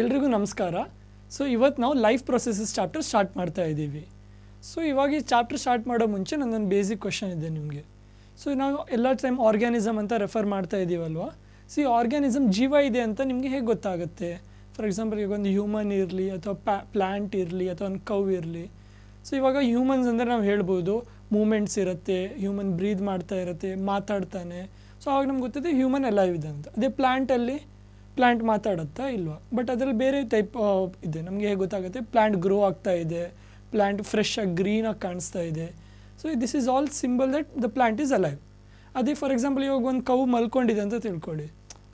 ಎಲ್ರಿಗೂ ನಮಸ್ಕಾರ ಸೊ ಇವತ್ತು ನಾವು ಲೈಫ್ ಪ್ರೊಸೆಸಸ್ ಚಾಪ್ಟರ್ ಸ್ಟಾರ್ಟ್ ಮಾಡ್ತಾ ಇದ್ದೀವಿ ಸೊ ಇವಾಗ ಈ ಚಾಪ್ಟರ್ ಸ್ಟಾರ್ಟ್ ಮಾಡೋ ಮುಂಚೆ ನನ್ನೊಂದು ಬೇಸಿಕ್ ಕ್ವೆಶನ್ ಇದೆ ನಿಮಗೆ ಸೊ ನಾವು ಎಲ್ಲ ಟೈಮ್ ಆರ್ಗ್ಯಾನಿಸಮ್ ಅಂತ ರೆಫರ್ ಮಾಡ್ತಾ ಇದ್ದೀವಲ್ವ ಸೊ ಈ ಆರ್ಗ್ಯಾನಿಸಮ್ ಜೀವ ಇದೆ ಅಂತ ನಿಮಗೆ ಹೇಗೆ ಗೊತ್ತಾಗುತ್ತೆ ಫಾರ್ ಎಕ್ಸಾಂಪಲ್ ಈಗ ಒಂದು ಹ್ಯೂಮನ್ ಇರಲಿ ಅಥವಾ ಪ್ಯಾ ಪ್ಲ್ಯಾಂಟ್ ಇರಲಿ ಅಥವಾ ಒಂದು ಕವ್ ಇರಲಿ ಸೊ ಇವಾಗ ಹ್ಯೂಮನ್ಸ್ ಅಂದರೆ ನಾವು ಹೇಳ್ಬೋದು ಮೂಮೆಂಟ್ಸ್ ಇರುತ್ತೆ ಹ್ಯೂಮನ್ ಬ್ರೀದ್ ಮಾಡ್ತಾ ಇರುತ್ತೆ ಮಾತಾಡ್ತಾನೆ ಸೊ ಆವಾಗ ನಮ್ಗೆ ಗೊತ್ತಿದೆ ಹ್ಯೂಮನ್ ಎಲ್ಲ ಇದೆ ಅಂತ ಅದೇ ಪ್ಲ್ಯಾಂಟಲ್ಲಿ ಪ್ಲ್ಯಾಂಟ್ ಮಾತಾಡುತ್ತಾ ಇಲ್ವಾ ಬಟ್ ಅದರಲ್ಲಿ ಬೇರೆ ಟೈಪ್ ಇದೆ ನಮಗೆ ಹೇಗೆ ಗೊತ್ತಾಗುತ್ತೆ ಪ್ಲ್ಯಾಂಟ್ ಗ್ರೋ ಆಗ್ತಾ ಇದೆ ಪ್ಲ್ಯಾಂಟ್ ಫ್ರೆಶ್ ಆಗಿ ಗ್ರೀನಾಗಿ ಕಾಣಿಸ್ತಾ ಇದೆ so this is all symbol that the plant is alive ಅದೇ ಫಾರ್ ಎಕ್ಸಾಂಪಲ್ ಇವಾಗ ಒಂದು ಕೌ ಮಲ್ಕೊಂಡಿದೆ ಅಂತ ತಿಳ್ಕೊಳ್ಳಿ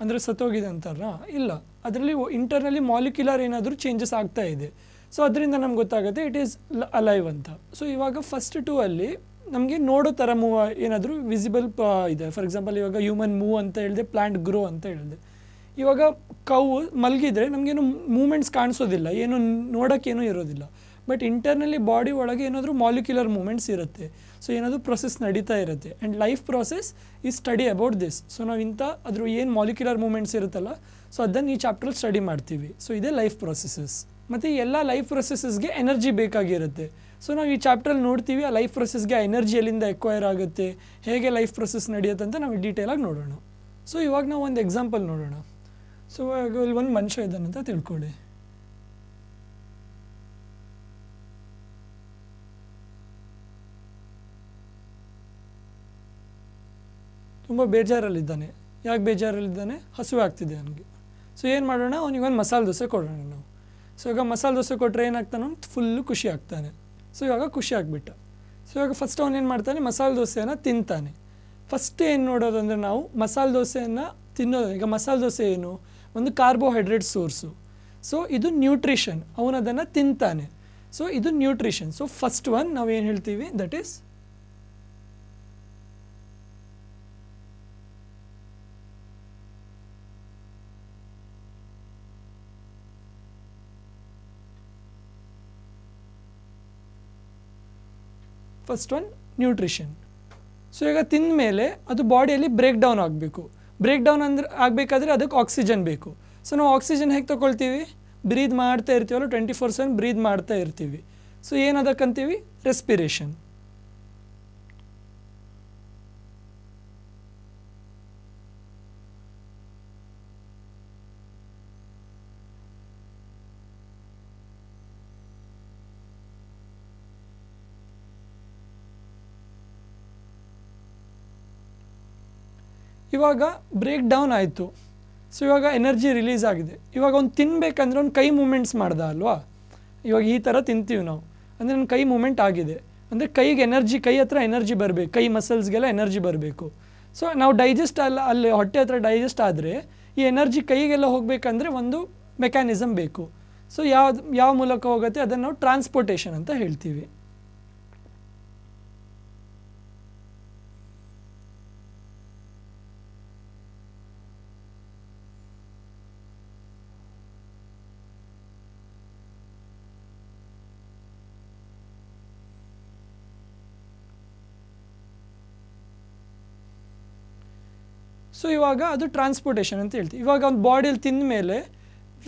ಅಂದರೆ ಸತ್ತೋಗಿದೆ ಅಂತಾರ ಇಲ್ಲ ಅದರಲ್ಲಿ ಇಂಟರ್ನಲಿ ಮಾಲಿಕ್ಯುಲರ್ ಏನಾದರೂ ಚೇಂಜಸ್ ಆಗ್ತಾ ಇದೆ ಸೊ ಅದರಿಂದ ನಮ್ಗೆ ಗೊತ್ತಾಗುತ್ತೆ ಇಟ್ ಈಸ್ ಅಲೈವ್ ಅಂತ ಸೊ ಇವಾಗ ಫಸ್ಟ್ ಟೂ ಅಲ್ಲಿ ನಮಗೆ ನೋಡೋ ಥರ ಮೂವ್ ಏನಾದರೂ ವಿಸಿಬಲ್ ಇದೆ ಫಾರ್ ಎಕ್ಸಾಂಪಲ್ ಇವಾಗ ಹ್ಯೂಮನ್ ಮೂವ್ ಅಂತ ಹೇಳಿದೆ ಪ್ಲ್ಯಾಂಟ್ ಗ್ರೋ ಅಂತ ಹೇಳಿದೆ ಇವಾಗ ಕೌ ಮಲಗಿದ್ರೆ ನಮಗೇನು ಮೂಮೆಂಟ್ಸ್ ಕಾಣಿಸೋದಿಲ್ಲ ಏನು ನೋಡೋಕ್ಕೇನೂ ಇರೋದಿಲ್ಲ ಬಟ್ ಇಂಟರ್ನಲಿ ಬಾಡಿ ಒಳಗೆ ಏನಾದರೂ ಮಾಲಿಕ್ಯುಲರ್ ಮೂಮೆಂಟ್ಸ್ ಇರುತ್ತೆ ಸೊ ಏನಾದರೂ ಪ್ರೊಸೆಸ್ ನಡೀತಾ ಇರುತ್ತೆ and life process is study about this so ನಾವು ಇಂಥ ಅದ್ರ ಏನು ಮಾಲಿಕ್ಯುಲರ್ ಮೂಮೆಂಟ್ಸ್ ಇರುತ್ತಲ್ಲ ಸೊ ಅದನ್ನು ಈ ಚಾಪ್ಟ್ರಲ್ಲಿ ಸ್ಟಡಿ ಮಾಡ್ತೀವಿ ಸೊ ಇದೇ ಲೈಫ್ ಪ್ರೊಸೆಸಸ್ ಮತ್ತು ಎಲ್ಲ ಲೈಫ್ ಪ್ರೊಸೆಸಸ್ಗೆ ಎನರ್ಜಿ ಬೇಕಾಗಿರುತ್ತೆ ಸೊ ನಾವು ಈ ಚಾಪ್ಟ್ರಲ್ಲಿ ನೋಡ್ತೀವಿ ಆ ಲೈಫ್ ಪ್ರೊಸೆಸ್ಗೆ ಎನರ್ಜಿ ಎಲ್ಲಿಂದ ಎಕ್ವೈರ್ ಆಗುತ್ತೆ ಹೇಗೆ ಲೈಫ್ ಪ್ರೊಸೆಸ್ ನಡೆಯುತ್ತಂತ ಅಂತ ನಾವು ಡೀಟೇಲಾಗಿ ನೋಡೋಣ ಸೊ ಇವಾಗ ನಾವು ಒಂದು ಎಕ್ಸಾಂಪಲ್ ನೋಡೋಣ ಸೊ ಇಲ್ಲಿ ಒಂದು ಮನುಷ್ಯ ಇದ್ದಾನೆ ಅಂತ ತಿಳ್ಕೊಳ್ಳಿ ತುಂಬ ಬೇಜಾರಲ್ಲಿದ್ದಾನೆ ಯಾಕೆ ಬೇಜಾರಲ್ಲಿದ್ದಾನೆ ಹಸುವೆ ಆಗ್ತಿದೆ ಅವನಿಗೆ ಸೊ ಏನು ಮಾಡೋಣ ಅವನಿಗೆ ಒಂದು ಮಸಾಲೆ ದೋಸೆ ಕೊಡೋಣ ನಾವು ಸೊ ಇವಾಗ ಮಸಾಲೆ ದೋಸೆ ಕೊಟ್ಟರೆ ಏನಾಗ್ತಾನೆ ಅವ್ನು ಫುಲ್ಲು ಖುಷಿ ಆಗ್ತಾನೆ ಸೊ ಇವಾಗ ಖುಷಿ ಆಗಿಬಿಟ್ಟ ಸೊ ಇವಾಗ ಫಸ್ಟ್ ಏನು ಮಾಡ್ತಾನೆ ಮಸಾಲೆ ದೋಸೆಯನ್ನು ತಿಂತಾನೆ ಫಸ್ಟ್ ಏನು ನೋಡೋದಂದರೆ ನಾವು ಮಸಾಲೆ ದೋಸೆಯನ್ನು ತಿನ್ನೋದು ಈಗ ಮಸಾಲೆ ದೋಸೆ ಏನು ಒಂದು ಕಾರ್ಬೋಹೈಡ್ರೇಟ್ ಸೋರ್ಸು ಸೊ ಇದು ನ್ಯೂಟ್ರಿಷನ್ ಅವನು ಅದನ್ನು ತಿಂತಾನೆ ಸೊ ಇದು ನ್ಯೂಟ್ರಿಷನ್ ಸೊ ಫಸ್ಟ್ ಒನ್ ನಾವು ಏನು ಹೇಳ್ತೀವಿ that is first one nutrition so ಈಗ ತಿಂದ ಮೇಲೆ ಅದು ಬಾಡಿಯಲ್ಲಿ ಬ್ರೇಕ್ ಡೌನ್ ಆಗಬೇಕು ಬ್ರೇಕ್ ಡೌನ್ ಅಂದ್ರೆ ಆಗಬೇಕಾದ್ರೆ ಅದಕ್ಕೆ ಆಕ್ಸಿಜನ್ ಬೇಕು ಸೊ ನಾವು ಆಕ್ಸಿಜನ್ ಹೇಗೆ ತೊಗೊಳ್ತೀವಿ ಬ್ರೀದ್ ಮಾಡ್ತಾ ಇರ್ತೀವಲ್ಲ ಟ್ವೆಂಟಿ ಫೋರ್ ಸೆವೆನ್ ಬ್ರೀದ್ ಮಾಡ್ತಾ ಇರ್ತೀವಿ ಸೊ ಏನದಕ್ಕಂತೀವಿ ರೆಸ್ಪಿರೇಷನ್ ಇವಾಗ ಬ್ರೇಕ್ ಡೌನ್ ಆಯಿತು ಸೊ ಇವಾಗ ಎನರ್ಜಿ ರಿಲೀಸ್ ಆಗಿದೆ ಇವಾಗ ಒಂದು ತಿನ್ನಬೇಕಂದ್ರೆ ಒಂದು ಕೈ ಮೂಮೆಂಟ್ಸ್ ಮಾಡ್ದ ಅಲ್ವಾ ಇವಾಗ ಈ ಥರ ತಿಂತೀವಿ ನಾವು ಅಂದರೆ ನನ್ನ ಕೈ ಮೂಮೆಂಟ್ ಆಗಿದೆ ಅಂದರೆ ಕೈಗೆ ಎನರ್ಜಿ ಕೈ ಹತ್ರ ಎನರ್ಜಿ ಬರಬೇಕು ಕೈ ಮಸಲ್ಸ್ಗೆಲ್ಲ ಎನರ್ಜಿ ಬರಬೇಕು ಸೊ ನಾವು ಡೈಜೆಸ್ಟ್ ಅಲ್ಲ ಅಲ್ಲಿ ಹೊಟ್ಟೆ ಹತ್ರ ಡೈಜೆಸ್ಟ್ ಆದರೆ ಈ ಎನರ್ಜಿ ಕೈಗೆಲ್ಲ ಹೋಗಬೇಕಂದ್ರೆ ಒಂದು ಮೆಕ್ಯಾನಿಸಮ್ ಬೇಕು ಸೊ ಯಾವ ಯಾವ ಮೂಲಕ ಹೋಗುತ್ತೆ ಅದನ್ನು ನಾವು ಟ್ರಾನ್ಸ್ಪೋರ್ಟೇಷನ್ ಅಂತ ಹೇಳ್ತೀವಿ ಸೊ ಇವಾಗ ಅದು ಟ್ರಾನ್ಸ್ಪೋರ್ಟೇಷನ್ ಅಂತ ಹೇಳ್ತೀವಿ ಇವಾಗ ಒಂದು ಬಾಡಿಯಲ್ಲಿ ತಿಂದ ಮೇಲೆ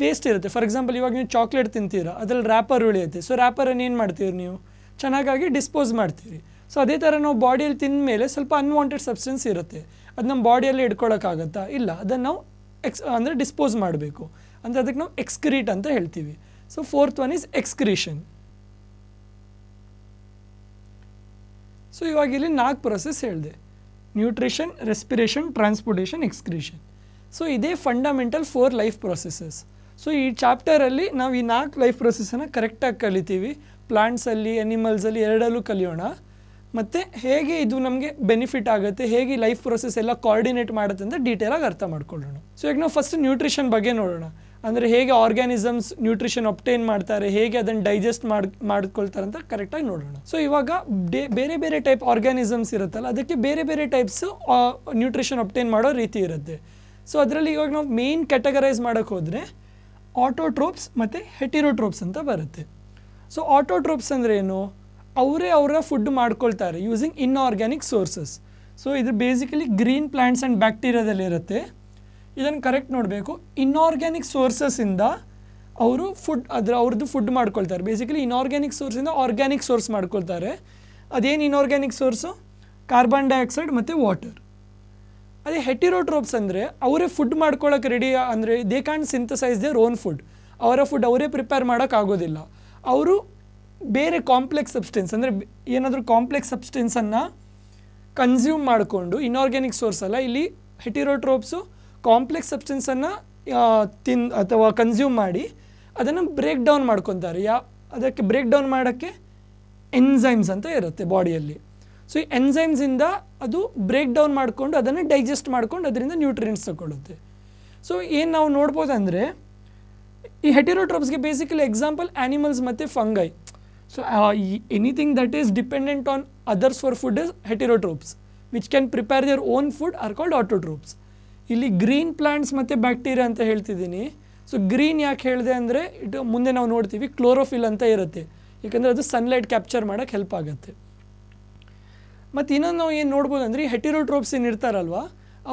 ವೇಸ್ಟ್ ಇರುತ್ತೆ ಫಾರ್ ಎಕ್ಸಾಂಪಲ್ ಇವಾಗ ನೀವು ಚಾಕ್ಲೇಟ್ ತಿಂತೀರಾ ಅದರಲ್ಲಿ ರ್ಯಾಪರ್ ಉಳಿಯುತ್ತೆ ಸೊ ರ್ಯಾಪರನ್ನು ಏನು ಮಾಡ್ತೀರಿ ನೀವು ಚೆನ್ನಾಗಾಗಿ ಡಿಸ್ಪೋಸ್ ಮಾಡ್ತೀರಿ ಸೊ ಅದೇ ಥರ ನಾವು ಬಾಡಿಯಲ್ಲಿ ತಿಂದ ಮೇಲೆ ಸ್ವಲ್ಪ ಅನ್ವಾಂಟೆಡ್ ಸಬ್ಸ್ಟೆನ್ಸ್ ಇರುತ್ತೆ ಅದು ನಮ್ಮ ಬಾಡಿಯಲ್ಲಿ ಇಟ್ಕೊಳ್ಳೋಕ್ಕಾಗತ್ತಾ ಇಲ್ಲ ಅದನ್ನು ನಾವು ಎಕ್ಸ್ ಅಂದರೆ ಡಿಸ್ಪೋಸ್ ಮಾಡಬೇಕು ಅಂದರೆ ಅದಕ್ಕೆ ನಾವು ಎಕ್ಸ್ಕ್ರೀಟ್ ಅಂತ ಹೇಳ್ತೀವಿ so fourth one is excretion so ಇವಾಗ ಇಲ್ಲಿ ನಾಲ್ಕು ಪ್ರೊಸೆಸ್ ಹೇಳಿದೆ nutrition respiration transportation excretion so ಇದೇ fundamental four life processes so ಈ ಚಾಪ್ಟರಲ್ಲಿ ನಾವು ಈ ನಾಲ್ಕು ಲೈಫ್ ಪ್ರೊಸೆಸನ್ನು ಕರೆಕ್ಟಾಗಿ ಕಲಿತೀವಿ ಪ್ಲಾಂಟ್ಸಲ್ಲಿ ಅನಿಮಲ್ಸಲ್ಲಿ ಎರಡಲ್ಲೂ ಕಲಿಯೋಣ ಮತ್ತು ಹೇಗೆ ಇದು ನಮಗೆ ಬೆನಿಫಿಟ್ ಆಗುತ್ತೆ ಹೇಗೆ ಲೈಫ್ ಪ್ರೊಸೆಸ್ ಎಲ್ಲ ಕೋಆರ್ಡಿನೇಟ್ ಮಾಡುತ್ತೆ ಅಂತ ಡೀಟೇಲಾಗಿ ಅರ್ಥ ಮಾಡ್ಕೊಳ್ಳೋಣ ಸೊ ಈಗ ನಾವು ಫಸ್ಟ್ ನ್ಯೂಟ್ರಿಷನ್ ಬಗ್ಗೆ ನೋಡೋಣ ಅಂದರೆ ಹೇಗೆ ಆರ್ಗ್ಯಾನಿಸಮ್ಸ್ ನ್ಯೂಟ್ರಿಷನ್ ಒಪ್ಟೇನ್ ಮಾಡ್ತಾರೆ ಹೇಗೆ ಅದನ್ನು ಡೈಜೆಸ್ಟ್ ಮಾಡಿ ಮಾಡ್ಕೊಳ್ತಾರೆ ಅಂತ ಕರೆಕ್ಟಾಗಿ ನೋಡೋಣ ಸೊ ಇವಾಗ ಬೇರೆ ಬೇರೆ ಟೈಪ್ ಆರ್ಗ್ಯಾನಿಸಮ್ಸ್ ಇರುತ್ತಲ್ಲ ಅದಕ್ಕೆ ಬೇರೆ ಬೇರೆ ಟೈಪ್ಸು ನ್ಯೂಟ್ರಿಷನ್ ಒಪ್ಟೈನ್ ಮಾಡೋ ರೀತಿ ಇರುತ್ತೆ ಸೊ ಅದರಲ್ಲಿ ಇವಾಗ ನಾವು ಮೇನ್ ಕ್ಯಾಟಗರೈಸ್ ಮಾಡೋಕ್ಕೆ ಹೋದರೆ ಆಟೋಟ್ರೋಪ್ಸ್ ಮತ್ತು ಹೆಟಿರೋಟ್ರೋಪ್ಸ್ ಅಂತ ಬರುತ್ತೆ ಸೊ ಆಟೋಟ್ರೋಪ್ಸ್ ಅಂದರೆ ಏನು ಅವರೇ ಅವರ ಫುಡ್ ಮಾಡ್ಕೊಳ್ತಾರೆ ಯೂಸಿಂಗ್ ಆರ್ಗ್ಯಾನಿಕ್ ಸೋರ್ಸಸ್ ಸೊ ಇದು ಬೇಸಿಕಲಿ ಗ್ರೀನ್ ಪ್ಲ್ಯಾಂಟ್ಸ್ ಆ್ಯಂಡ್ ಬ್ಯಾಕ್ಟೀರಿಯಾದಲ್ಲಿರುತ್ತೆ ಇದನ್ನು ಕರೆಕ್ಟ್ ನೋಡಬೇಕು ಇನ್ಆರ್ಗ್ಯಾನಿಕ್ ಸೋರ್ಸಸ್ಸಿಂದ ಅವರು ಫುಡ್ ಅದ್ರ ಅವ್ರದ್ದು ಫುಡ್ ಮಾಡ್ಕೊಳ್ತಾರೆ ಬೇಸಿಕಲಿ ಇನ್ಆರ್ಗ್ಯಾನಿಕ್ ಸೋರ್ಸಿಂದ ಆರ್ಗ್ಯಾನಿಕ್ ಸೋರ್ಸ್ ಮಾಡ್ಕೊಳ್ತಾರೆ ಅದೇನು ಇನ್ಆರ್ಗ್ಯಾನಿಕ್ ಸೋರ್ಸು ಕಾರ್ಬನ್ ಡೈಆಕ್ಸೈಡ್ ಮತ್ತು ವಾಟರ್ ಅದೇ ಹೆಟಿರೋಟ್ರೋಪ್ಸ್ ಅಂದರೆ ಅವರೇ ಫುಡ್ ಮಾಡ್ಕೊಳ್ಳೋಕೆ ರೆಡಿ ಅಂದರೆ they can synthesize their own food ಅವರ ಫುಡ್ ಅವರೇ ಪ್ರಿಪೇರ್ ಮಾಡೋಕ್ಕಾಗೋದಿಲ್ಲ ಅವರು ಬೇರೆ ಕಾಂಪ್ಲೆಕ್ಸ್ ಸಬ್ಸ್ಟೆನ್ಸ್ ಅಂದರೆ ಏನಾದರೂ ಕಾಂಪ್ಲೆಕ್ಸ್ ಸಬ್ಸ್ಟೆನ್ಸನ್ನು ಕನ್ಸ್ಯೂಮ್ ಮಾಡಿಕೊಂಡು ಇನ್ಆರ್ಗ್ಯಾನಿಕ್ ಸೋರ್ಸಲ್ಲ ಇಲ್ಲಿ ಹೆಟಿರೋಟ್ರೋಪ್ಸು ಕಾಂಪ್ಲೆಕ್ಸ್ ಸಬ್ಸ್ಟೆನ್ಸನ್ನು ತಿನ್ ಅಥವಾ ಕನ್ಸ್ಯೂಮ್ ಮಾಡಿ ಅದನ್ನು ಬ್ರೇಕ್ ಡೌನ್ ಮಾಡ್ಕೊತಾರೆ ಯಾ ಅದಕ್ಕೆ ಬ್ರೇಕ್ ಡೌನ್ ಮಾಡೋಕ್ಕೆ ಎನ್ಝೈಮ್ಸ್ ಅಂತ ಇರುತ್ತೆ ಬಾಡಿಯಲ್ಲಿ ಸೊ ಈ ಎನ್ಝೈಮ್ಸಿಂದ ಅದು ಬ್ರೇಕ್ ಡೌನ್ ಮಾಡಿಕೊಂಡು ಅದನ್ನು ಡೈಜೆಸ್ಟ್ ಮಾಡ್ಕೊಂಡು ಅದರಿಂದ ನ್ಯೂಟ್ರಿಯೆಂಟ್ಸ್ ತಗೊಳ್ಳುತ್ತೆ ಸೊ ಏನು ನಾವು ನೋಡ್ಬೋದು ಅಂದರೆ ಈ ಹೆಟಿರೋಟ್ರೋಪ್ಸ್ಗೆ ಬೇಸಿಕಲಿ ಎಕ್ಸಾಂಪಲ್ ಆ್ಯನಿಮಲ್ಸ್ ಮತ್ತು fungi so anything that is dependent on others for food is heterotrophs which can prepare their own food are called autotrophs ಇಲ್ಲಿ ಗ್ರೀನ್ ಪ್ಲಾಂಟ್ಸ್ ಮತ್ತು ಬ್ಯಾಕ್ಟೀರಿಯಾ ಅಂತ ಹೇಳ್ತಿದ್ದೀನಿ ಸೊ ಗ್ರೀನ್ ಯಾಕೆ ಹೇಳಿದೆ ಅಂದರೆ ಇಟ್ಟು ಮುಂದೆ ನಾವು ನೋಡ್ತೀವಿ ಕ್ಲೋರೋಫಿಲ್ ಅಂತ ಇರುತ್ತೆ ಯಾಕಂದರೆ ಅದು ಸನ್ಲೈಟ್ ಕ್ಯಾಪ್ಚರ್ ಮಾಡೋಕ್ಕೆ ಹೆಲ್ಪ್ ಆಗುತ್ತೆ ಮತ್ತು ಇನ್ನೊಂದು ನಾವು ಏನು ನೋಡ್ಬೋದು ಅಂದರೆ ಹೆಟಿರೋಟ್ರೋಪ್ಸ್ ಏನು ಇರ್ತಾರಲ್ವ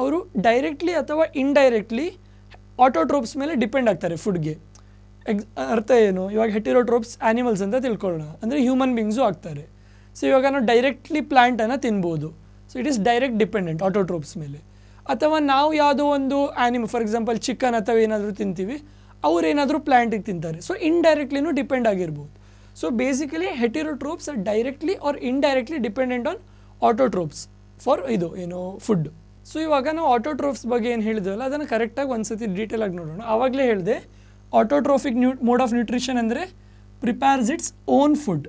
ಅವರು ಡೈರೆಕ್ಟ್ಲಿ ಅಥವಾ ಇಂಡೈರೆಕ್ಟ್ಲಿ ಆಟೋಟ್ರೋಪ್ಸ್ ಮೇಲೆ ಡಿಪೆಂಡ್ ಆಗ್ತಾರೆ ಫುಡ್ಗೆ ಎಕ್ಸ್ ಅರ್ಥ ಏನು ಇವಾಗ ಹೆಟಿರೋಟ್ರೋಪ್ಸ್ ಆ್ಯನಿಮಲ್ಸ್ ಅಂತ ತಿಳ್ಕೊಳ್ಳೋಣ ಅಂದರೆ ಹ್ಯೂಮನ್ ಬೀಂಗ್ಸು ಆಗ್ತಾರೆ ಸೊ ಇವಾಗ ನಾವು ಡೈರೆಕ್ಟ್ಲಿ ಪ್ಲ್ಯಾಂಟನ್ನು ತಿನ್ಬೋದು so it is direct dependent autotrophs ಮೇಲೆ ಅಥವಾ ನಾವು ಯಾವುದೋ ಒಂದು ಆ್ಯನಿಮ್ ಫಾರ್ ಎಕ್ಸಾಂಪಲ್ ಚಿಕನ್ ಅಥವಾ ಏನಾದರೂ ತಿಂತೀವಿ ಅವರೇನಾದರೂ ಪ್ಲ್ಯಾಂಟಿಗೆ ತಿಂತಾರೆ ಸೊ ಇಂಡೈರೆಕ್ಟ್ಲಿನೂ ಡಿಪೆಂಡ್ ಆಗಿರ್ಬೋದು so basically heterotrophs are directly or indirectly dependent on autotrophs for ಇದು ಏನು ಫುಡ್ ಸೊ ಇವಾಗ ನಾವು ಆಟೋಟ್ರೋಫ್ಸ್ ಬಗ್ಗೆ ಏನು ಹೇಳಿದ್ವಲ್ಲ ಅದನ್ನು ಕರೆಕ್ಟಾಗಿ ಒಂದು ಸತಿ ಡೀಟೇಲಾಗಿ ನೋಡೋಣ ಆವಾಗಲೇ ಹೇಳಿದೆ autotrophic new mode of nutrition ಅಂದರೆ prepares its own food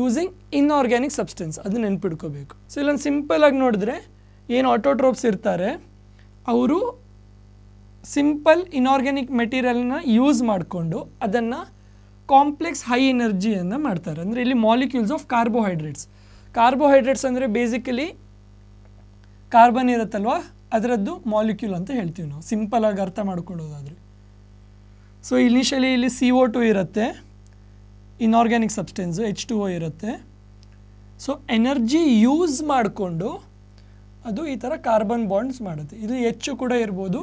using organic substance ಅದು ನೆನ್ಪಿಡ್ಕೋಬೇಕು ಸೊ ಇಲ್ಲೊಂದು ಸಿಂಪಲ್ ಆಗಿ ನೋಡಿದ್ರೆ ಏನು ಆಟೋಟ್ರೋಪ್ಸ್ ಇರ್ತಾರೆ ಅವರು ಸಿಂಪಲ್ ಇನಾರ್ಗ್ಯಾನಿಕ್ ಮೆಟೀರಿಯಲ್ನ ಯೂಸ್ ಮಾಡಿಕೊಂಡು ಅದನ್ನು ಕಾಂಪ್ಲೆಕ್ಸ್ ಹೈ ಎನರ್ಜಿಯನ್ನು ಮಾಡ್ತಾರೆ ಅಂದರೆ ಇಲ್ಲಿ ಮಾಲಿಕ್ಯೂಲ್ಸ್ ಆಫ್ ಕಾರ್ಬೋಹೈಡ್ರೇಟ್ಸ್ ಕಾರ್ಬೋಹೈಡ್ರೇಟ್ಸ್ ಅಂದರೆ ಬೇಸಿಕಲಿ ಕಾರ್ಬನ್ ಇರುತ್ತಲ್ವ ಅದರದ್ದು ಮಾಲಿಕ್ಯೂಲ್ ಅಂತ ಹೇಳ್ತೀವಿ ನಾವು ಆಗಿ ಅರ್ಥ ಮಾಡ್ಕೊಳ್ಳೋದಾದರೆ ಸೊ ಇನಿಷಿಯಲಿ ಇಲ್ಲಿ ಸಿ ಓ ಟು ಇರುತ್ತೆ inorganic substance H two O ಇರುತ್ತೆ ಸೊ ಎನರ್ಜಿ ಯೂಸ್ ಮಾಡಿಕೊಂಡು ಅದು ಈ ಥರ ಕಾರ್ಬನ್ ಬಾಂಡ್ಸ್ ಮಾಡುತ್ತೆ ಇದು ಹೆಚ್ಚು ಕೂಡ ಇರ್ಬೋದು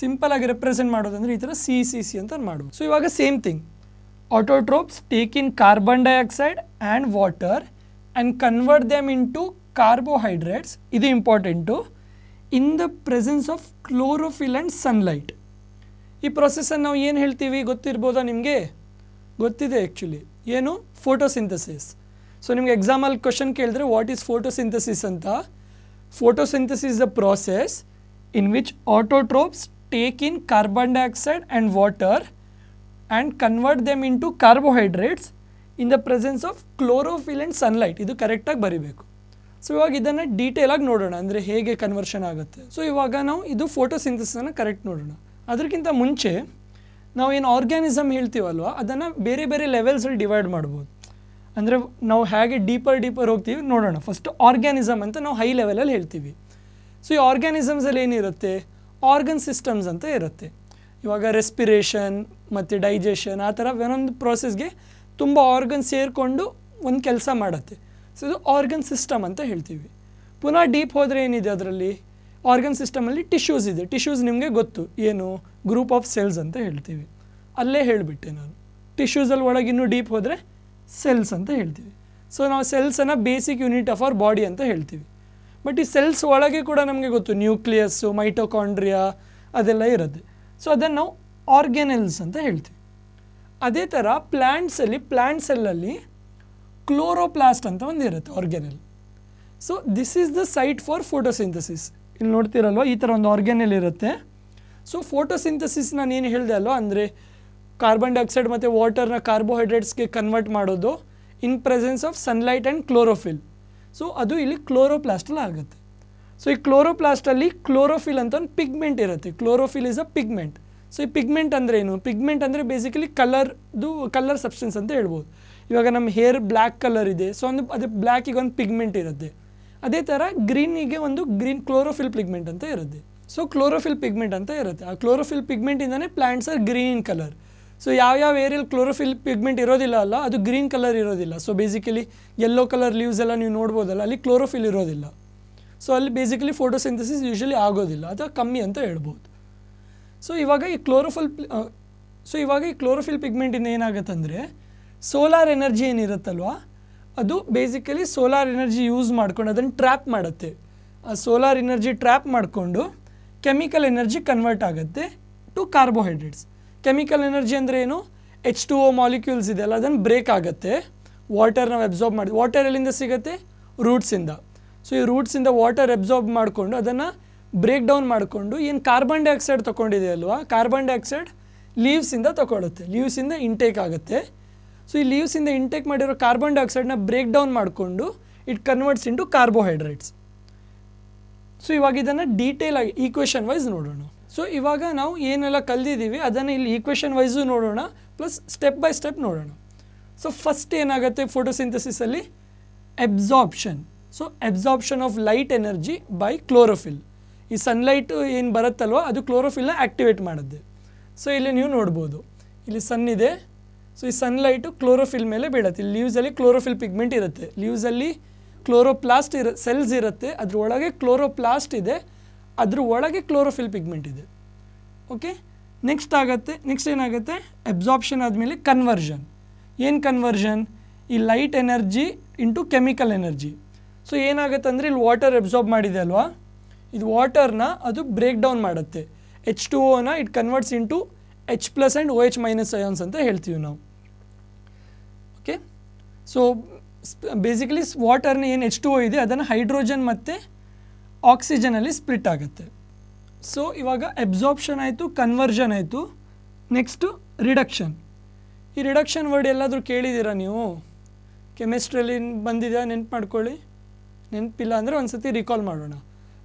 ಸಿಂಪಲ್ ಆಗಿ ರೆಪ್ರೆಸೆಂಟ್ ಮಾಡೋದಂದರೆ ಈ ಥರ ಸಿ ಸಿ ಸಿ ಅಂತ ಮಾಡ್ಬೋದು ಸೊ ಇವಾಗ same thing autotrophs take in carbon dioxide and water and convert them into carbohydrates ಇದು important in the presence of chlorophyll and sunlight ಈ ಪ್ರೊಸೆಸನ್ನು ನಾವು ಏನು ಹೇಳ್ತೀವಿ ಗೊತ್ತಿರ್ಬೋದಾ ನಿಮಗೆ ಗೊತ್ತಿದೆ ಆ್ಯಕ್ಚುಲಿ ಏನು ಫೋಟೋಸಿಂಥಸಿಸ್ ಸೊ ನಿಮಗೆ ಎಕ್ಸಾಮಲ್ಲಿ ಕ್ವಶನ್ ಕೇಳಿದ್ರೆ ವಾಟ್ ಈಸ್ ಫೋಟೋಸಿಂಥಸಿಸ್ ಅಂತ Photosynthesis the a in which autotrophs take in carbon dioxide and water and convert convert them into carbohydrates in the presence of chlorophyll and sunlight ಇದು ಕರೆಕ್ಟಾಗಿ ಬರೀಬೇಕು so ಇವಾಗ ಇದನ್ನು ಡೀಟೇಲಾಗಿ ನೋಡೋಣ ಅಂದರೆ ಹೇಗೆ ಕನ್ವರ್ಷನ್ ಆಗುತ್ತೆ ಸೊ ಇವಾಗ ನಾವು ಇದು ಫೋಟೋಸಿಂಥಸಿಸನ್ನು ಕರೆಕ್ಟ್ ನೋಡೋಣ ಅದಕ್ಕಿಂತ ಮುಂಚೆ ನಾವೇನು ಆರ್ಗ್ಯಾನಿಸಮ್ ಹೇಳ್ತೀವಲ್ವ ಅದನ್ನು ಬೇರೆ ಬೇರೆ ಲೆವೆಲ್ಸಲ್ಲಿ ಡಿವೈಡ್ ಮಾಡ್ಬೋದು ಅಂದರೆ ನಾವು ಹೇಗೆ ಡೀಪರ್ ಡೀಪರ್ ಹೋಗ್ತೀವಿ ನೋಡೋಣ ಫಸ್ಟ್ ಆರ್ಗ್ಯಾನಿಸಮ್ ಅಂತ ನಾವು ಹೈ ಲೆವೆಲಲ್ಲಿ ಹೇಳ್ತೀವಿ ಸೊ ಈ ಆರ್ಗ್ಯಾನಿಸಮ್ಸಲ್ಲಿ ಏನಿರುತ್ತೆ ಆರ್ಗನ್ ಸಿಸ್ಟಮ್ಸ್ ಅಂತ ಇರುತ್ತೆ ಇವಾಗ ರೆಸ್ಪಿರೇಷನ್ ಮತ್ತು ಡೈಜೆಷನ್ ಆ ಥರ ಒಂದೊಂದು ಪ್ರೋಸೆಸ್ಗೆ ತುಂಬ ಆರ್ಗನ್ ಸೇರಿಕೊಂಡು ಒಂದು ಕೆಲಸ ಮಾಡುತ್ತೆ ಸೊ ಇದು ಆರ್ಗನ್ ಸಿಸ್ಟಮ್ ಅಂತ ಹೇಳ್ತೀವಿ ಪುನಃ ಡೀಪ್ ಹೋದರೆ ಏನಿದೆ ಅದರಲ್ಲಿ ಆರ್ಗನ್ ಸಿಸ್ಟಮಲ್ಲಿ ಟಿಶ್ಯೂಸ್ ಇದೆ ಟಿಶ್ಯೂಸ್ ನಿಮಗೆ ಗೊತ್ತು ಏನು ಗ್ರೂಪ್ ಆಫ್ ಸೆಲ್ಸ್ ಅಂತ ಹೇಳ್ತೀವಿ ಅಲ್ಲೇ ಹೇಳಿಬಿಟ್ಟೆ ನಾನು ಟಿಶ್ಯೂಸಲ್ಲಿ ಒಳಗಿನ್ನೂ ಡೀಪ್ ಹೋದರೆ ಸೆಲ್ಸ್ ಅಂತ ಹೇಳ್ತೀವಿ ಸೊ ನಾವು ಸೆಲ್ಸನ್ನು basic unit of our body ಅಂತ ಹೇಳ್ತೀವಿ ಬಟ್ ಈ ಸೆಲ್ಸ್ ಒಳಗೆ ಕೂಡ ನಮಗೆ ಗೊತ್ತು ನ್ಯೂಕ್ಲಿಯಸ್ಸು ಮೈಟೋಕಾಂಡ್ರಿಯಾ ಅದೆಲ್ಲ ಇರುತ್ತೆ ಸೊ ಅದನ್ನು ನಾವು ಆರ್ಗ್ಯಾನೆಲ್ಸ್ ಅಂತ ಹೇಳ್ತೀವಿ ಅದೇ ಥರ ಪ್ಲ್ಯಾಂಟ್ಸಲ್ಲಿ ಪ್ಲ್ಯಾಂಟ್ ಸೆಲ್ಲಲ್ಲಿ ಕ್ಲೋರೋಪ್ಲಾಸ್ಟ್ ಅಂತ ಒಂದು ಇರುತ್ತೆ organelle so this is the site for photosynthesis ಇಲ್ಲಿ ನೋಡ್ತಿರಲ್ವ ಈ ಥರ ಒಂದು ಆರ್ಗ್ಯಾನೆಲ್ ಇರುತ್ತೆ ಸೊ ಫೋಟೋಸಿಂಥಸಿಸ್ ನಾನು ಏನು ಹೇಳಿದೆ ಅಲ್ವ ಅಂದರೆ ಕಾರ್ಬನ್ ಡೈಆಕ್ಸೈಡ್ ಮತ್ತು ವಾಟರ್ನ ಕಾರ್ಬೋಹೈಡ್ರೇಟ್ಸ್ಗೆ ಕನ್ವರ್ಟ್ ಮಾಡೋದು in presence of sunlight and chlorophyll so ಅದು ಇಲ್ಲಿ ಕ್ಲೋರೋಪ್ಲಾಸ್ಟಲ್ಲಿ ಆಗುತ್ತೆ ಸೊ ಈ ಕ್ಲೋರೋಪ್ಲಾಸ್ಟಲ್ಲಿ ಕ್ಲೋರೋಫಿಲ್ ಅಂತ ಒಂದು ಪಿಗ್ಮೆಂಟ್ ಇರುತ್ತೆ chlorophyll is a pigment so ಈ ಪಿಗ್ಮೆಂಟ್ ಅಂದರೆ ಏನು ಪಿಗ್ಮೆಂಟ್ ಅಂದರೆ ಬೇಸಿಕಲಿ ಕಲರ್ದು ಕಲರ್ ಸಬ್ಸ್ಟೆನ್ಸ್ ಅಂತ ಹೇಳ್ಬೋದು ಇವಾಗ ನಮ್ಮ ಹೇರ್ ಬ್ಲ್ಯಾಕ್ ಕಲರ್ ಇದೆ ಸೊ ಒಂದು ಅದು ಬ್ಲ್ಯಾಕಿಗೆ ಒಂದು ಪಿಗ್ಮೆಂಟ್ ಇರುತ್ತೆ ಅದೇ ಥರ ಗ್ರೀನಿಗೆ ಒಂದು ಗ್ರೀನ್ ಕ್ಲೋರೋಫಿಲ್ ಪಿಗ್ಮೆಂಟ್ ಅಂತ ಇರುತ್ತೆ ಸೊ ಕ್ಲೋರೋಫಿಲ್ ಪಿಗ್ಮೆಂಟ್ ಅಂತ ಇರುತ್ತೆ ಆ ಕ್ಲೋರೋಫಿಲ್ ಪಿಗ್ಮೆಂಟಿಂದನೇ plants are green colour so ಯಾವ್ಯಾವ ಏರಿಯಲ್ಲಿ ಕ್ಲೋರೋಫಿಲ್ ಪಿಗ್ಮೆಂಟ್ ಇರೋದಿಲ್ಲ ಅಲ್ಲ ಅದು ಗ್ರೀನ್ ಕಲರ್ ಇರೋದಿಲ್ಲ so basically yellow colour leaves ಎಲ್ಲ ನೀವು ನೋಡ್ಬೋದಲ್ಲ ಅಲ್ಲಿ ಕ್ಲೋರೋಫಿಲ್ ಇರೋದಿಲ್ಲ ಸೊ ಅಲ್ಲಿ ಬೇಸಿಕಲಿ ಫೋಟೋಸಿಂಥಸಿಸ್ ಯೂಶಲಿ ಆಗೋದಿಲ್ಲ ಅಥವಾ ಕಮ್ಮಿ ಅಂತ ಹೇಳ್ಬೋದು ಸೊ ಇವಾಗ ಈ ಕ್ಲೋರೋಫಿಲ್ ಸೊ ಇವಾಗ ಈ ಕ್ಲೋರೋಫಿಲ್ ಪಿಗ್ಮೆಂಟಿಂದ ಏನಾಗುತ್ತಂದರೆ ಸೋಲಾರ್ ಎನರ್ಜಿ ಏನಿರುತ್ತಲ್ವ ಅದು ಬೇಸಿಕಲಿ ಸೋಲಾರ್ ಎನರ್ಜಿ ಯೂಸ್ ಮಾಡ್ಕೊಂಡು ಅದನ್ನು ಟ್ರ್ಯಾಪ್ ಮಾಡುತ್ತೆ ಆ ಸೋಲಾರ್ ಎನರ್ಜಿ ಟ್ರ್ಯಾಪ್ ಮಾಡಿಕೊಂಡು ಕೆಮಿಕಲ್ ಎನರ್ಜಿ ಕನ್ವರ್ಟ್ ಆಗುತ್ತೆ ಟು ಕಾರ್ಬೋಹೈಡ್ರೇಟ್ಸ್ ಕೆಮಿಕಲ್ ಎನರ್ಜಿ ಅಂದರೆ ಏನು ಎಚ್ ಟು ಒ ಮಾಲಿಕ್ಯೂಲ್ಸ್ ಅಲ್ಲ ಅದನ್ನು ಬ್ರೇಕ್ ಆಗುತ್ತೆ ವಾಟರ್ ನಾವು ಅಬ್ಸಾರ್ಬ್ ಮಾಡಿ ವಾಟರ್ ಎಲ್ಲಿಂದ ಸಿಗುತ್ತೆ ರೂಟ್ಸಿಂದ ಸೊ ಈ ರೂಟ್ಸಿಂದ ವಾಟರ್ ಅಬ್ಸಾರ್ಬ್ ಮಾಡಿಕೊಂಡು ಅದನ್ನು ಬ್ರೇಕ್ ಡೌನ್ ಮಾಡಿಕೊಂಡು ಏನು ಕಾರ್ಬನ್ ಡೈಆಕ್ಸೈಡ್ ತೊಗೊಂಡಿದೆ ಅಲ್ವಾ ಕಾರ್ಬನ್ ಡೈಆಕ್ಸೈಡ್ ಲೀವ್ಸಿಂದ ತೊಗೊಳುತ್ತೆ ಲೀವ್ಸಿಂದ ಇಂಟೇಕ್ ಆಗುತ್ತೆ ಸೊ ಈ ಲೀವ್ಸಿಂದ ಇಂಟೇಕ್ ಮಾಡಿರೋ ಕಾರ್ಬನ್ ಡೈಆಕ್ಸೈಡ್ನ ಬ್ರೇಕ್ ಡೌನ್ ಮಾಡಿಕೊಂಡು it converts into carbohydrates so ಇವಾಗ ಇದನ್ನು ಡೀಟೇಲ್ ಆಗಿ ಈಕ್ವೇಷನ್ ವೈಸ್ ನೋಡೋಣ ಸೊ ಇವಾಗ ನಾವು ಏನೆಲ್ಲ ಕಲ್ದಿದ್ದೀವಿ ಅದನ್ನು ಇಲ್ಲಿ ಈಕ್ವೇಷನ್ ವೈಸು ನೋಡೋಣ ಪ್ಲಸ್ ಸ್ಟೆಪ್ ಬೈ ಸ್ಟೆಪ್ ನೋಡೋಣ ಸೊ ಫಸ್ಟ್ ಏನಾಗುತ್ತೆ ಫೋಟೋಸಿಂಥಸಿಸಲ್ಲಿ absorption so absorption of light energy by chlorophyll ಈ ಸನ್ಲೈಟು ಏನು ಬರುತ್ತಲ್ವ ಅದು ಕ್ಲೋರೋಫಿಲ್ನ ಆ್ಯಕ್ಟಿವೇಟ್ ಮಾಡುತ್ತೆ ಸೊ ಇಲ್ಲಿ ನೀವು ನೋಡ್ಬೋದು ಇಲ್ಲಿ ಸನ್ ಇದೆ ಸೊ ಈ ಸನ್ಲೈಟು ಕ್ಲೋರೋಫಿಲ್ ಮೇಲೆ ಬೀಳುತ್ತೆ ಇಲ್ಲಿ ಲೀವ್ಸಲ್ಲಿ ಕ್ಲೋರೋಫಿಲ್ ಪಿಗ್ಮೆಂಟ್ ಇರುತ್ತೆ ಲೀವ್ಸಲ್ಲಿ ಕ್ಲೋರೋಪ್ಲಾಸ್ಟ್ ಇರ ಸೆಲ್ಸ್ ಇರುತ್ತೆ ಅದರೊಳಗೆ ಕ್ಲೋರೋಪ್ಲಾಸ್ಟ್ ಇದೆ ಅದ್ರ ಒಳಗೆ ಕ್ಲೋರೋಫಿಲ್ ಪಿಗ್ಮೆಂಟ್ ಇದೆ ಓಕೆ ನೆಕ್ಸ್ಟ್ ಆಗುತ್ತೆ ನೆಕ್ಸ್ಟ್ ಏನಾಗುತ್ತೆ ಅಬ್ಸಾರ್ಪ್ಷನ್ ಆದಮೇಲೆ ಕನ್ವರ್ಷನ್ ಏನು ಕನ್ವರ್ಷನ್ ಈ light energy into chemical energy so ಏನಾಗುತ್ತೆ ಅಂದರೆ ಇಲ್ಲಿ ವಾಟರ್ ಅಬ್ಸಾರ್ಬ್ ಮಾಡಿದೆ ಅಲ್ವಾ ಇದು ವಾಟರ್ನ ಅದು ಬ್ರೇಕ್ ಡೌನ್ ಮಾಡುತ್ತೆ ಎಚ್ ಟು ಓನ it converts into H plus and O H minus ions ಅಂತ ಹೇಳ್ತೀವಿ ನಾವು ಓಕೆ ಸೊ ಬೇಸಿಕಲಿ ವಾಟರ್ನ ಏನು ಎಚ್ ಟು ಓ ಇದೆ ಅದನ್ನು ಹೈಡ್ರೋಜನ್ ಮತ್ತು ಆಕ್ಸಿಜನಲ್ಲಿ ಸ್ಪ್ಲಿಟ್ ಆಗುತ್ತೆ ಸೊ ಇವಾಗ ಎಬ್ಸಾರ್ಪ್ಷನ್ ಆಯಿತು ಕನ್ವರ್ಷನ್ ಆಯಿತು ನೆಕ್ಸ್ಟು ರಿಡಕ್ಷನ್ ಈ ರಿಡಕ್ಷನ್ ವರ್ಡ್ ಎಲ್ಲಾದರೂ ಕೇಳಿದ್ದೀರಾ ನೀವು ಕೆಮಿಸ್ಟ್ರಿಯಲ್ಲಿ ಬಂದಿದೆಯಾ ನೆನ್ಪು ಮಾಡ್ಕೊಳ್ಳಿ ನೆನಪಿಲ್ಲ ಅಂದರೆ ಒಂದು ಸತಿ ರಿಕಾಲ್ ಮಾಡೋಣ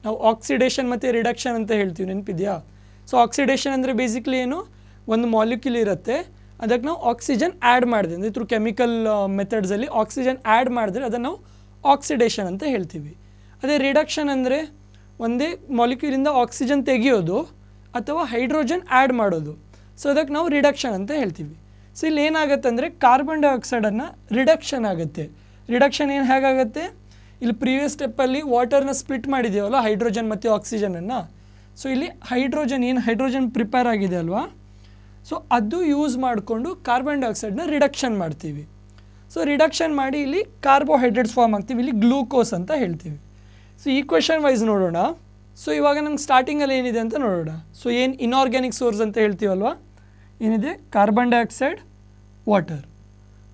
ನಾವು ಆಕ್ಸಿಡೇಷನ್ ಮತ್ತು ರಿಡಕ್ಷನ್ ಅಂತ ಹೇಳ್ತೀವಿ ನೆನಪಿದೆಯಾ ಸೊ ಆಕ್ಸಿಡೇಷನ್ ಅಂದರೆ ಬೇಸಿಕ್ಲಿ ಏನು ಒಂದು ಮಾಲಿಕ್ಯೂಲ್ ಇರುತ್ತೆ ಅದಕ್ಕೆ ನಾವು ಆಕ್ಸಿಜನ್ ಆ್ಯಡ್ ಮಾಡಿದೆ ಅಂದರೆ ಥ್ರೂ ಕೆಮಿಕಲ್ ಮೆಥಡ್ಸಲ್ಲಿ ಆಕ್ಸಿಜನ್ ಆ್ಯಡ್ ಮಾಡಿದ್ರೆ ಅದನ್ನು ನಾವು ಆಕ್ಸಿಡೇಷನ್ ಅಂತ ಹೇಳ್ತೀವಿ ಅದೇ ರಿಡಕ್ಷನ್ ಅಂದರೆ ಒಂದೇ ಮಾಲಿಕ್ಯೂಲಿಂದ ಆಕ್ಸಿಜನ್ ತೆಗೆಯೋದು ಅಥವಾ ಹೈಡ್ರೋಜನ್ ಆ್ಯಡ್ ಮಾಡೋದು ಸೊ ಅದಕ್ಕೆ ನಾವು ರಿಡಕ್ಷನ್ ಅಂತ ಹೇಳ್ತೀವಿ ಸೊ ಇಲ್ಲಿ ಏನಾಗುತ್ತೆ ಅಂದರೆ ಕಾರ್ಬನ್ ಡೈಆಕ್ಸೈಡನ್ನು ರಿಡಕ್ಷನ್ ಆಗುತ್ತೆ ರಿಡಕ್ಷನ್ ಏನು ಹೇಗಾಗುತ್ತೆ ಇಲ್ಲಿ ಪ್ರೀವಿಯಸ್ ಸ್ಟೆಪ್ಪಲ್ಲಿ ವಾಟರ್ನ ಸ್ಪ್ಲಿಟ್ ಮಾಡಿದ್ದೀವಲ್ಲ ಹೈಡ್ರೋಜನ್ ಮತ್ತು ಆಕ್ಸಿಜನನ್ನು ಸೊ ಇಲ್ಲಿ ಹೈಡ್ರೋಜನ್ ಏನು ಹೈಡ್ರೋಜನ್ ಪ್ರಿಪೇರ್ ಆಗಿದೆ ಅಲ್ವಾ ಸೊ ಅದು ಯೂಸ್ ಮಾಡಿಕೊಂಡು ಕಾರ್ಬನ್ ಡೈಆಕ್ಸೈಡ್ನ ರಿಡಕ್ಷನ್ ಮಾಡ್ತೀವಿ ಸೊ ರಿಡಕ್ಷನ್ ಮಾಡಿ ಇಲ್ಲಿ ಕಾರ್ಬೋಹೈಡ್ರೇಟ್ಸ್ ಫಾರ್ಮ್ ಆಗ್ತೀವಿ ಇಲ್ಲಿ ಗ್ಲೂಕೋಸ್ ಅಂತ ಹೇಳ್ತೀವಿ ಸೊ ಈಕ್ವೇಷನ್ ವೈಸ್ ನೋಡೋಣ ಸೊ ಇವಾಗ ನಂಗೆ ಸ್ಟಾರ್ಟಿಂಗಲ್ಲಿ ಏನಿದೆ ಅಂತ ನೋಡೋಣ ಸೊ ಏನು ಇನ್ಆರ್ಗ್ಯಾನಿಕ್ ಸೋರ್ಸ್ ಅಂತ ಹೇಳ್ತೀವಲ್ವಾ ಏನಿದೆ carbon dioxide water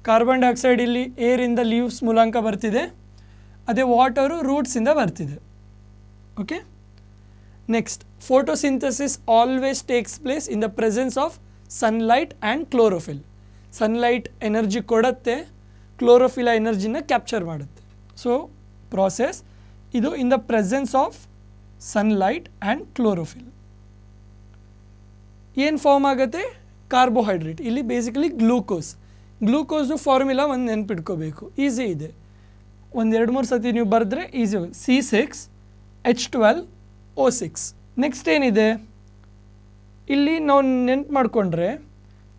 carbon dioxide ಇಲ್ಲಿ ಏರಿಂದ ಲೀವ್ಸ್ ಮೂಲಾಂಕ ಬರ್ತಿದೆ ಅದೇ ವಾಟರು ರೂಟ್ಸಿಂದ ಬರ್ತಿದೆ okay next photosynthesis always takes place in the presence of sunlight and chlorophyll sunlight energy ಕೊಡುತ್ತೆ ಆ ಎನರ್ಜಿನ ಕ್ಯಾಪ್ಚರ್ ಮಾಡುತ್ತೆ ಸೊ ಪ್ರಾಸೆಸ್ ಇದು in the presence of sunlight and chlorophyll ಏನು ಫಾರ್ಮ್ ಆಗುತ್ತೆ ಕಾರ್ಬೋಹೈಡ್ರೇಟ್ ಇಲ್ಲಿ ಬೇಸಿಕಲಿ ಗ್ಲೂಕೋಸ್ ಗ್ಲೂಕೋಸ್ದು ಫಾರ್ಮುಲಾ ಒಂದು ನೆನ್ಪಿಟ್ಕೋಬೇಕು ಈಸಿ ಇದೆ ಒಂದು ಎರಡು ಮೂರು ಸತಿ ನೀವು ಬರೆದ್ರೆ easy C six H twelve O six next ಏನಿದೆ ಇಲ್ಲಿ ನಾವು ನೆನ್ಪು ಮಾಡಿಕೊಂಡ್ರೆ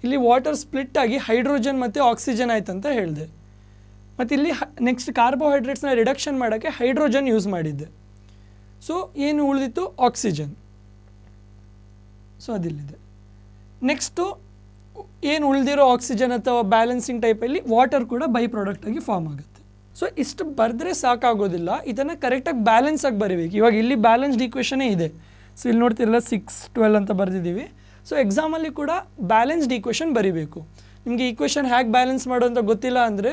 ಇಲ್ಲಿ ವಾಟರ್ ಸ್ಪ್ಲಿಟ್ ಆಗಿ ಹೈಡ್ರೋಜನ್ ಮತ್ತು ಆಕ್ಸಿಜನ್ ಆಯ್ತು ಅಂತ ಹೇಳಿದೆ ಮತ್ತು ಇಲ್ಲಿ ನೆಕ್ಸ್ಟ್ ಕಾರ್ಬೋಹೈಡ್ರೇಟ್ಸ್ನ ರಿಡಕ್ಷನ್ ಮಾಡೋಕ್ಕೆ ಹೈಡ್ರೋಜನ್ ಯೂಸ್ ಮಾಡಿದ್ದೆ ಸೊ ಏನು ಉಳಿದಿತ್ತು ಆಕ್ಸಿಜನ್ ಸೊ ಅದಿಲ್ಲಿದೆ ನೆಕ್ಸ್ಟು ಏನು ಉಳಿದಿರೋ ಆಕ್ಸಿಜನ್ ಅಥವಾ ಬ್ಯಾಲೆನ್ಸಿಂಗ್ ಟೈಪಲ್ಲಿ ವಾಟರ್ ಕೂಡ ಬೈ ಪ್ರಾಡಕ್ಟಾಗಿ ಫಾರ್ಮ್ ಆಗುತ್ತೆ ಸೊ ಇಷ್ಟು ಬರೆದ್ರೆ ಸಾಕಾಗೋದಿಲ್ಲ ಇದನ್ನು ಕರೆಕ್ಟಾಗಿ ಬ್ಯಾಲೆನ್ಸ್ ಆಗಿ ಬರೀಬೇಕು ಇವಾಗ ಇಲ್ಲಿ ಬ್ಯಾಲೆನ್ಸ್ಡ್ ಈಕ್ವೇಷನೇ ಇದೆ ಸೊ ಇಲ್ಲಿ ನೋಡ್ತಿರಲ್ಲ ಸಿಕ್ಸ್ ಟ್ವೆಲ್ ಅಂತ ಬರೆದಿದ್ದೀವಿ ಸೊ ಎಕ್ಸಾಮಲ್ಲಿ ಕೂಡ ಬ್ಯಾಲೆನ್ಸ್ಡ್ ಈಕ್ವೇಷನ್ ಬರೀಬೇಕು ನಿಮಗೆ ಈಕ್ವೇಷನ್ ಹೇಗೆ ಬ್ಯಾಲೆನ್ಸ್ ಮಾಡೋ ಅಂತ ಗೊತ್ತಿಲ್ಲ ಅಂದರೆ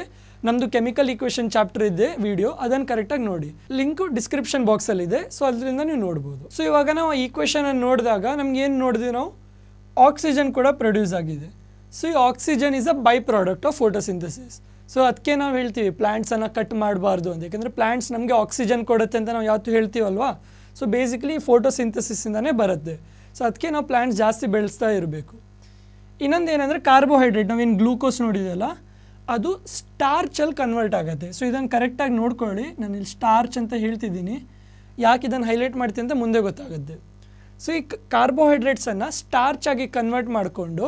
ನಮ್ಮದು ಕೆಮಿಕಲ್ ಈಕ್ವೇಷನ್ ಚಾಪ್ಟರ್ ಇದೆ ವಿಡಿಯೋ ಅದನ್ನು ಕರೆಕ್ಟಾಗಿ ನೋಡಿ ಲಿಂಕು ಡಿಸ್ಕ್ರಿಪ್ಷನ್ ಬಾಕ್ಸಲ್ಲಿದೆ ಸೊ ಅದರಿಂದ ನೀವು ನೋಡ್ಬೋದು ಸೊ ಇವಾಗ ನಾವು ಈಕ್ವೇಷನನ್ನು ನೋಡಿದಾಗ ನಮ್ಗೆ ಏನು ನೋಡಿದ್ವಿ ನಾವು ಆಕ್ಸಿಜನ್ ಕೂಡ ಪ್ರೊಡ್ಯೂಸ್ ಆಗಿದೆ ಸೊ ಈ oxygen is a by product of photosynthesis so ಅದಕ್ಕೆ ನಾವು ಹೇಳ್ತೀವಿ ಪ್ಲ್ಯಾಂಟ್ಸನ್ನು ಕಟ್ ಮಾಡಬಾರ್ದು ಅಂತ ಯಾಕಂದರೆ ಪ್ಲ್ಯಾಂಟ್ಸ್ ನಮಗೆ ಆಕ್ಸಿಜನ್ ಕೊಡುತ್ತೆ ಅಂತ ನಾವು ಯಾವತ್ತೂ ಹೇಳ್ತೀವಲ್ವಾ ಸೊ ಬೇಸಿಕಲಿ ಫೋಟೋಸಿಂಥಸಿಸ್ಸಿಂದನೇ ಬರುತ್ತೆ ಸೊ ಅದಕ್ಕೆ ನಾವು ಪ್ಲ್ಯಾಂಟ್ಸ್ ಜಾಸ್ತಿ ಬೆಳೆಸ್ತಾ ಇರಬೇಕು ಇನ್ನೊಂದು ಏನಂದರೆ ಕಾರ್ಬೋಹೈಡ್ರೇಟ್ ನಾವೇನು ಗ್ಲೂಕೋಸ್ ನೋಡಿದೆಯಲ್ಲ ಅದು ಸ್ಟಾರ್ಚಲ್ಲಿ ಕನ್ವರ್ಟ್ ಆಗುತ್ತೆ ಸೊ ಇದನ್ನು ಕರೆಕ್ಟಾಗಿ ನೋಡ್ಕೊಳ್ಳಿ ನಾನು ಇಲ್ಲಿ ಸ್ಟಾರ್ಚ್ ಅಂತ ಹೇಳ್ತಿದ್ದೀನಿ ಯಾಕೆ ಇದನ್ನು ಹೈಲೈಟ್ ಮಾಡ್ತೀನಿ ಅಂತ ಮುಂದೆ ಗೊತ್ತಾಗುತ್ತೆ ಸೊ ಈ ಕಾರ್ಬೋಹೈಡ್ರೇಟ್ಸನ್ನು ಸ್ಟಾರ್ಚಾಗಿ ಕನ್ವರ್ಟ್ ಮಾಡಿಕೊಂಡು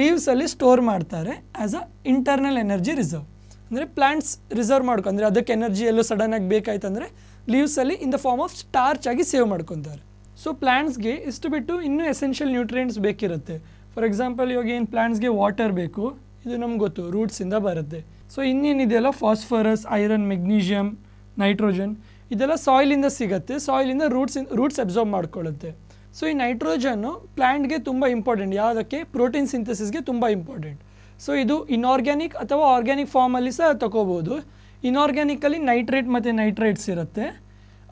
ಲೀವ್ಸಲ್ಲಿ ಸ್ಟೋರ್ ಮಾಡ್ತಾರೆ as a internal energy reserve ಅಂದರೆ ಪ್ಲ್ಯಾಂಟ್ಸ್ ರಿಸರ್ವ್ ಮಾಡ್ಕೊಂಡ್ರೆ ಅದಕ್ಕೆ ಎನರ್ಜಿ ಎಲ್ಲೋ ಸಡನ್ನಾಗಿ ಬೇಕಾಯ್ತಂದರೆ ಲೀವ್ಸಲ್ಲಿ in the form of starch ಆಗಿ ಸೇವ್ ಮಾಡ್ಕೊತಾರೆ ಸೊ ಪ್ಲ್ಯಾಂಟ್ಸ್ಗೆ ಇಷ್ಟು ಬಿಟ್ಟು ಇನ್ನೂ ಎಸೆನ್ಷಿಯಲ್ ನ್ಯೂಟ್ರಿಯೆಂಟ್ಸ್ ಬೇಕಿರುತ್ತೆ ಫಾರ್ ಎಕ್ಸಾಂಪಲ್ ಇವಾಗ ಏನು ಪ್ಲ್ಯಾಂಟ್ಸ್ಗೆ ವಾಟರ್ ಬೇಕು ಇದು ನಮ್ಗೆ ಗೊತ್ತು ರೂಟ್ಸಿಂದ ಬರುತ್ತೆ ಸೊ ಇನ್ನೇನಿದೆಯಲ್ಲ ಫಾಸ್ಫರಸ್ ಐರನ್ ಮೆಗ್ನೀಷಿಯಮ್ ನೈಟ್ರೋಜನ್ ಇದೆಲ್ಲ ಸಾಯಿಲಿಂದ ಸಿಗುತ್ತೆ ಸಾಯಿಲಿಂದ ರೂಟ್ಸ್ ರೂಟ್ಸ್ ಅಬ್ಸಾರ್ಬ್ ಮಾಡ್ಕೊಳ್ಳುತ್ತೆ ಸೊ ಈ ನೈಟ್ರೋಜನ್ನು ಪ್ಲ್ಯಾಂಟ್ಗೆ ತುಂಬ ಇಂಪಾರ್ಟೆಂಟ್ ಯಾವುದಕ್ಕೆ ಪ್ರೋಟೀನ್ ಸಿಂಥಸಿಸ್ಗೆ ತುಂಬ ಇಂಪಾರ್ಟೆಂಟ್ ಸೊ ಇದು ಇನ್ಆರ್ಗ್ಯಾನಿಕ್ ಅಥವಾ ಆರ್ಗ್ಯಾನಿಕ್ ಫಾರ್ಮಲ್ಲಿ ಸಹ ತಗೋಬೋದು ಇನ್ಆರ್ಗ್ಯಾನಿಕಲ್ಲಿ ನೈಟ್ರೇಟ್ ಮತ್ತು ನೈಟ್ರೇಟ್ಸ್ ಇರುತ್ತೆ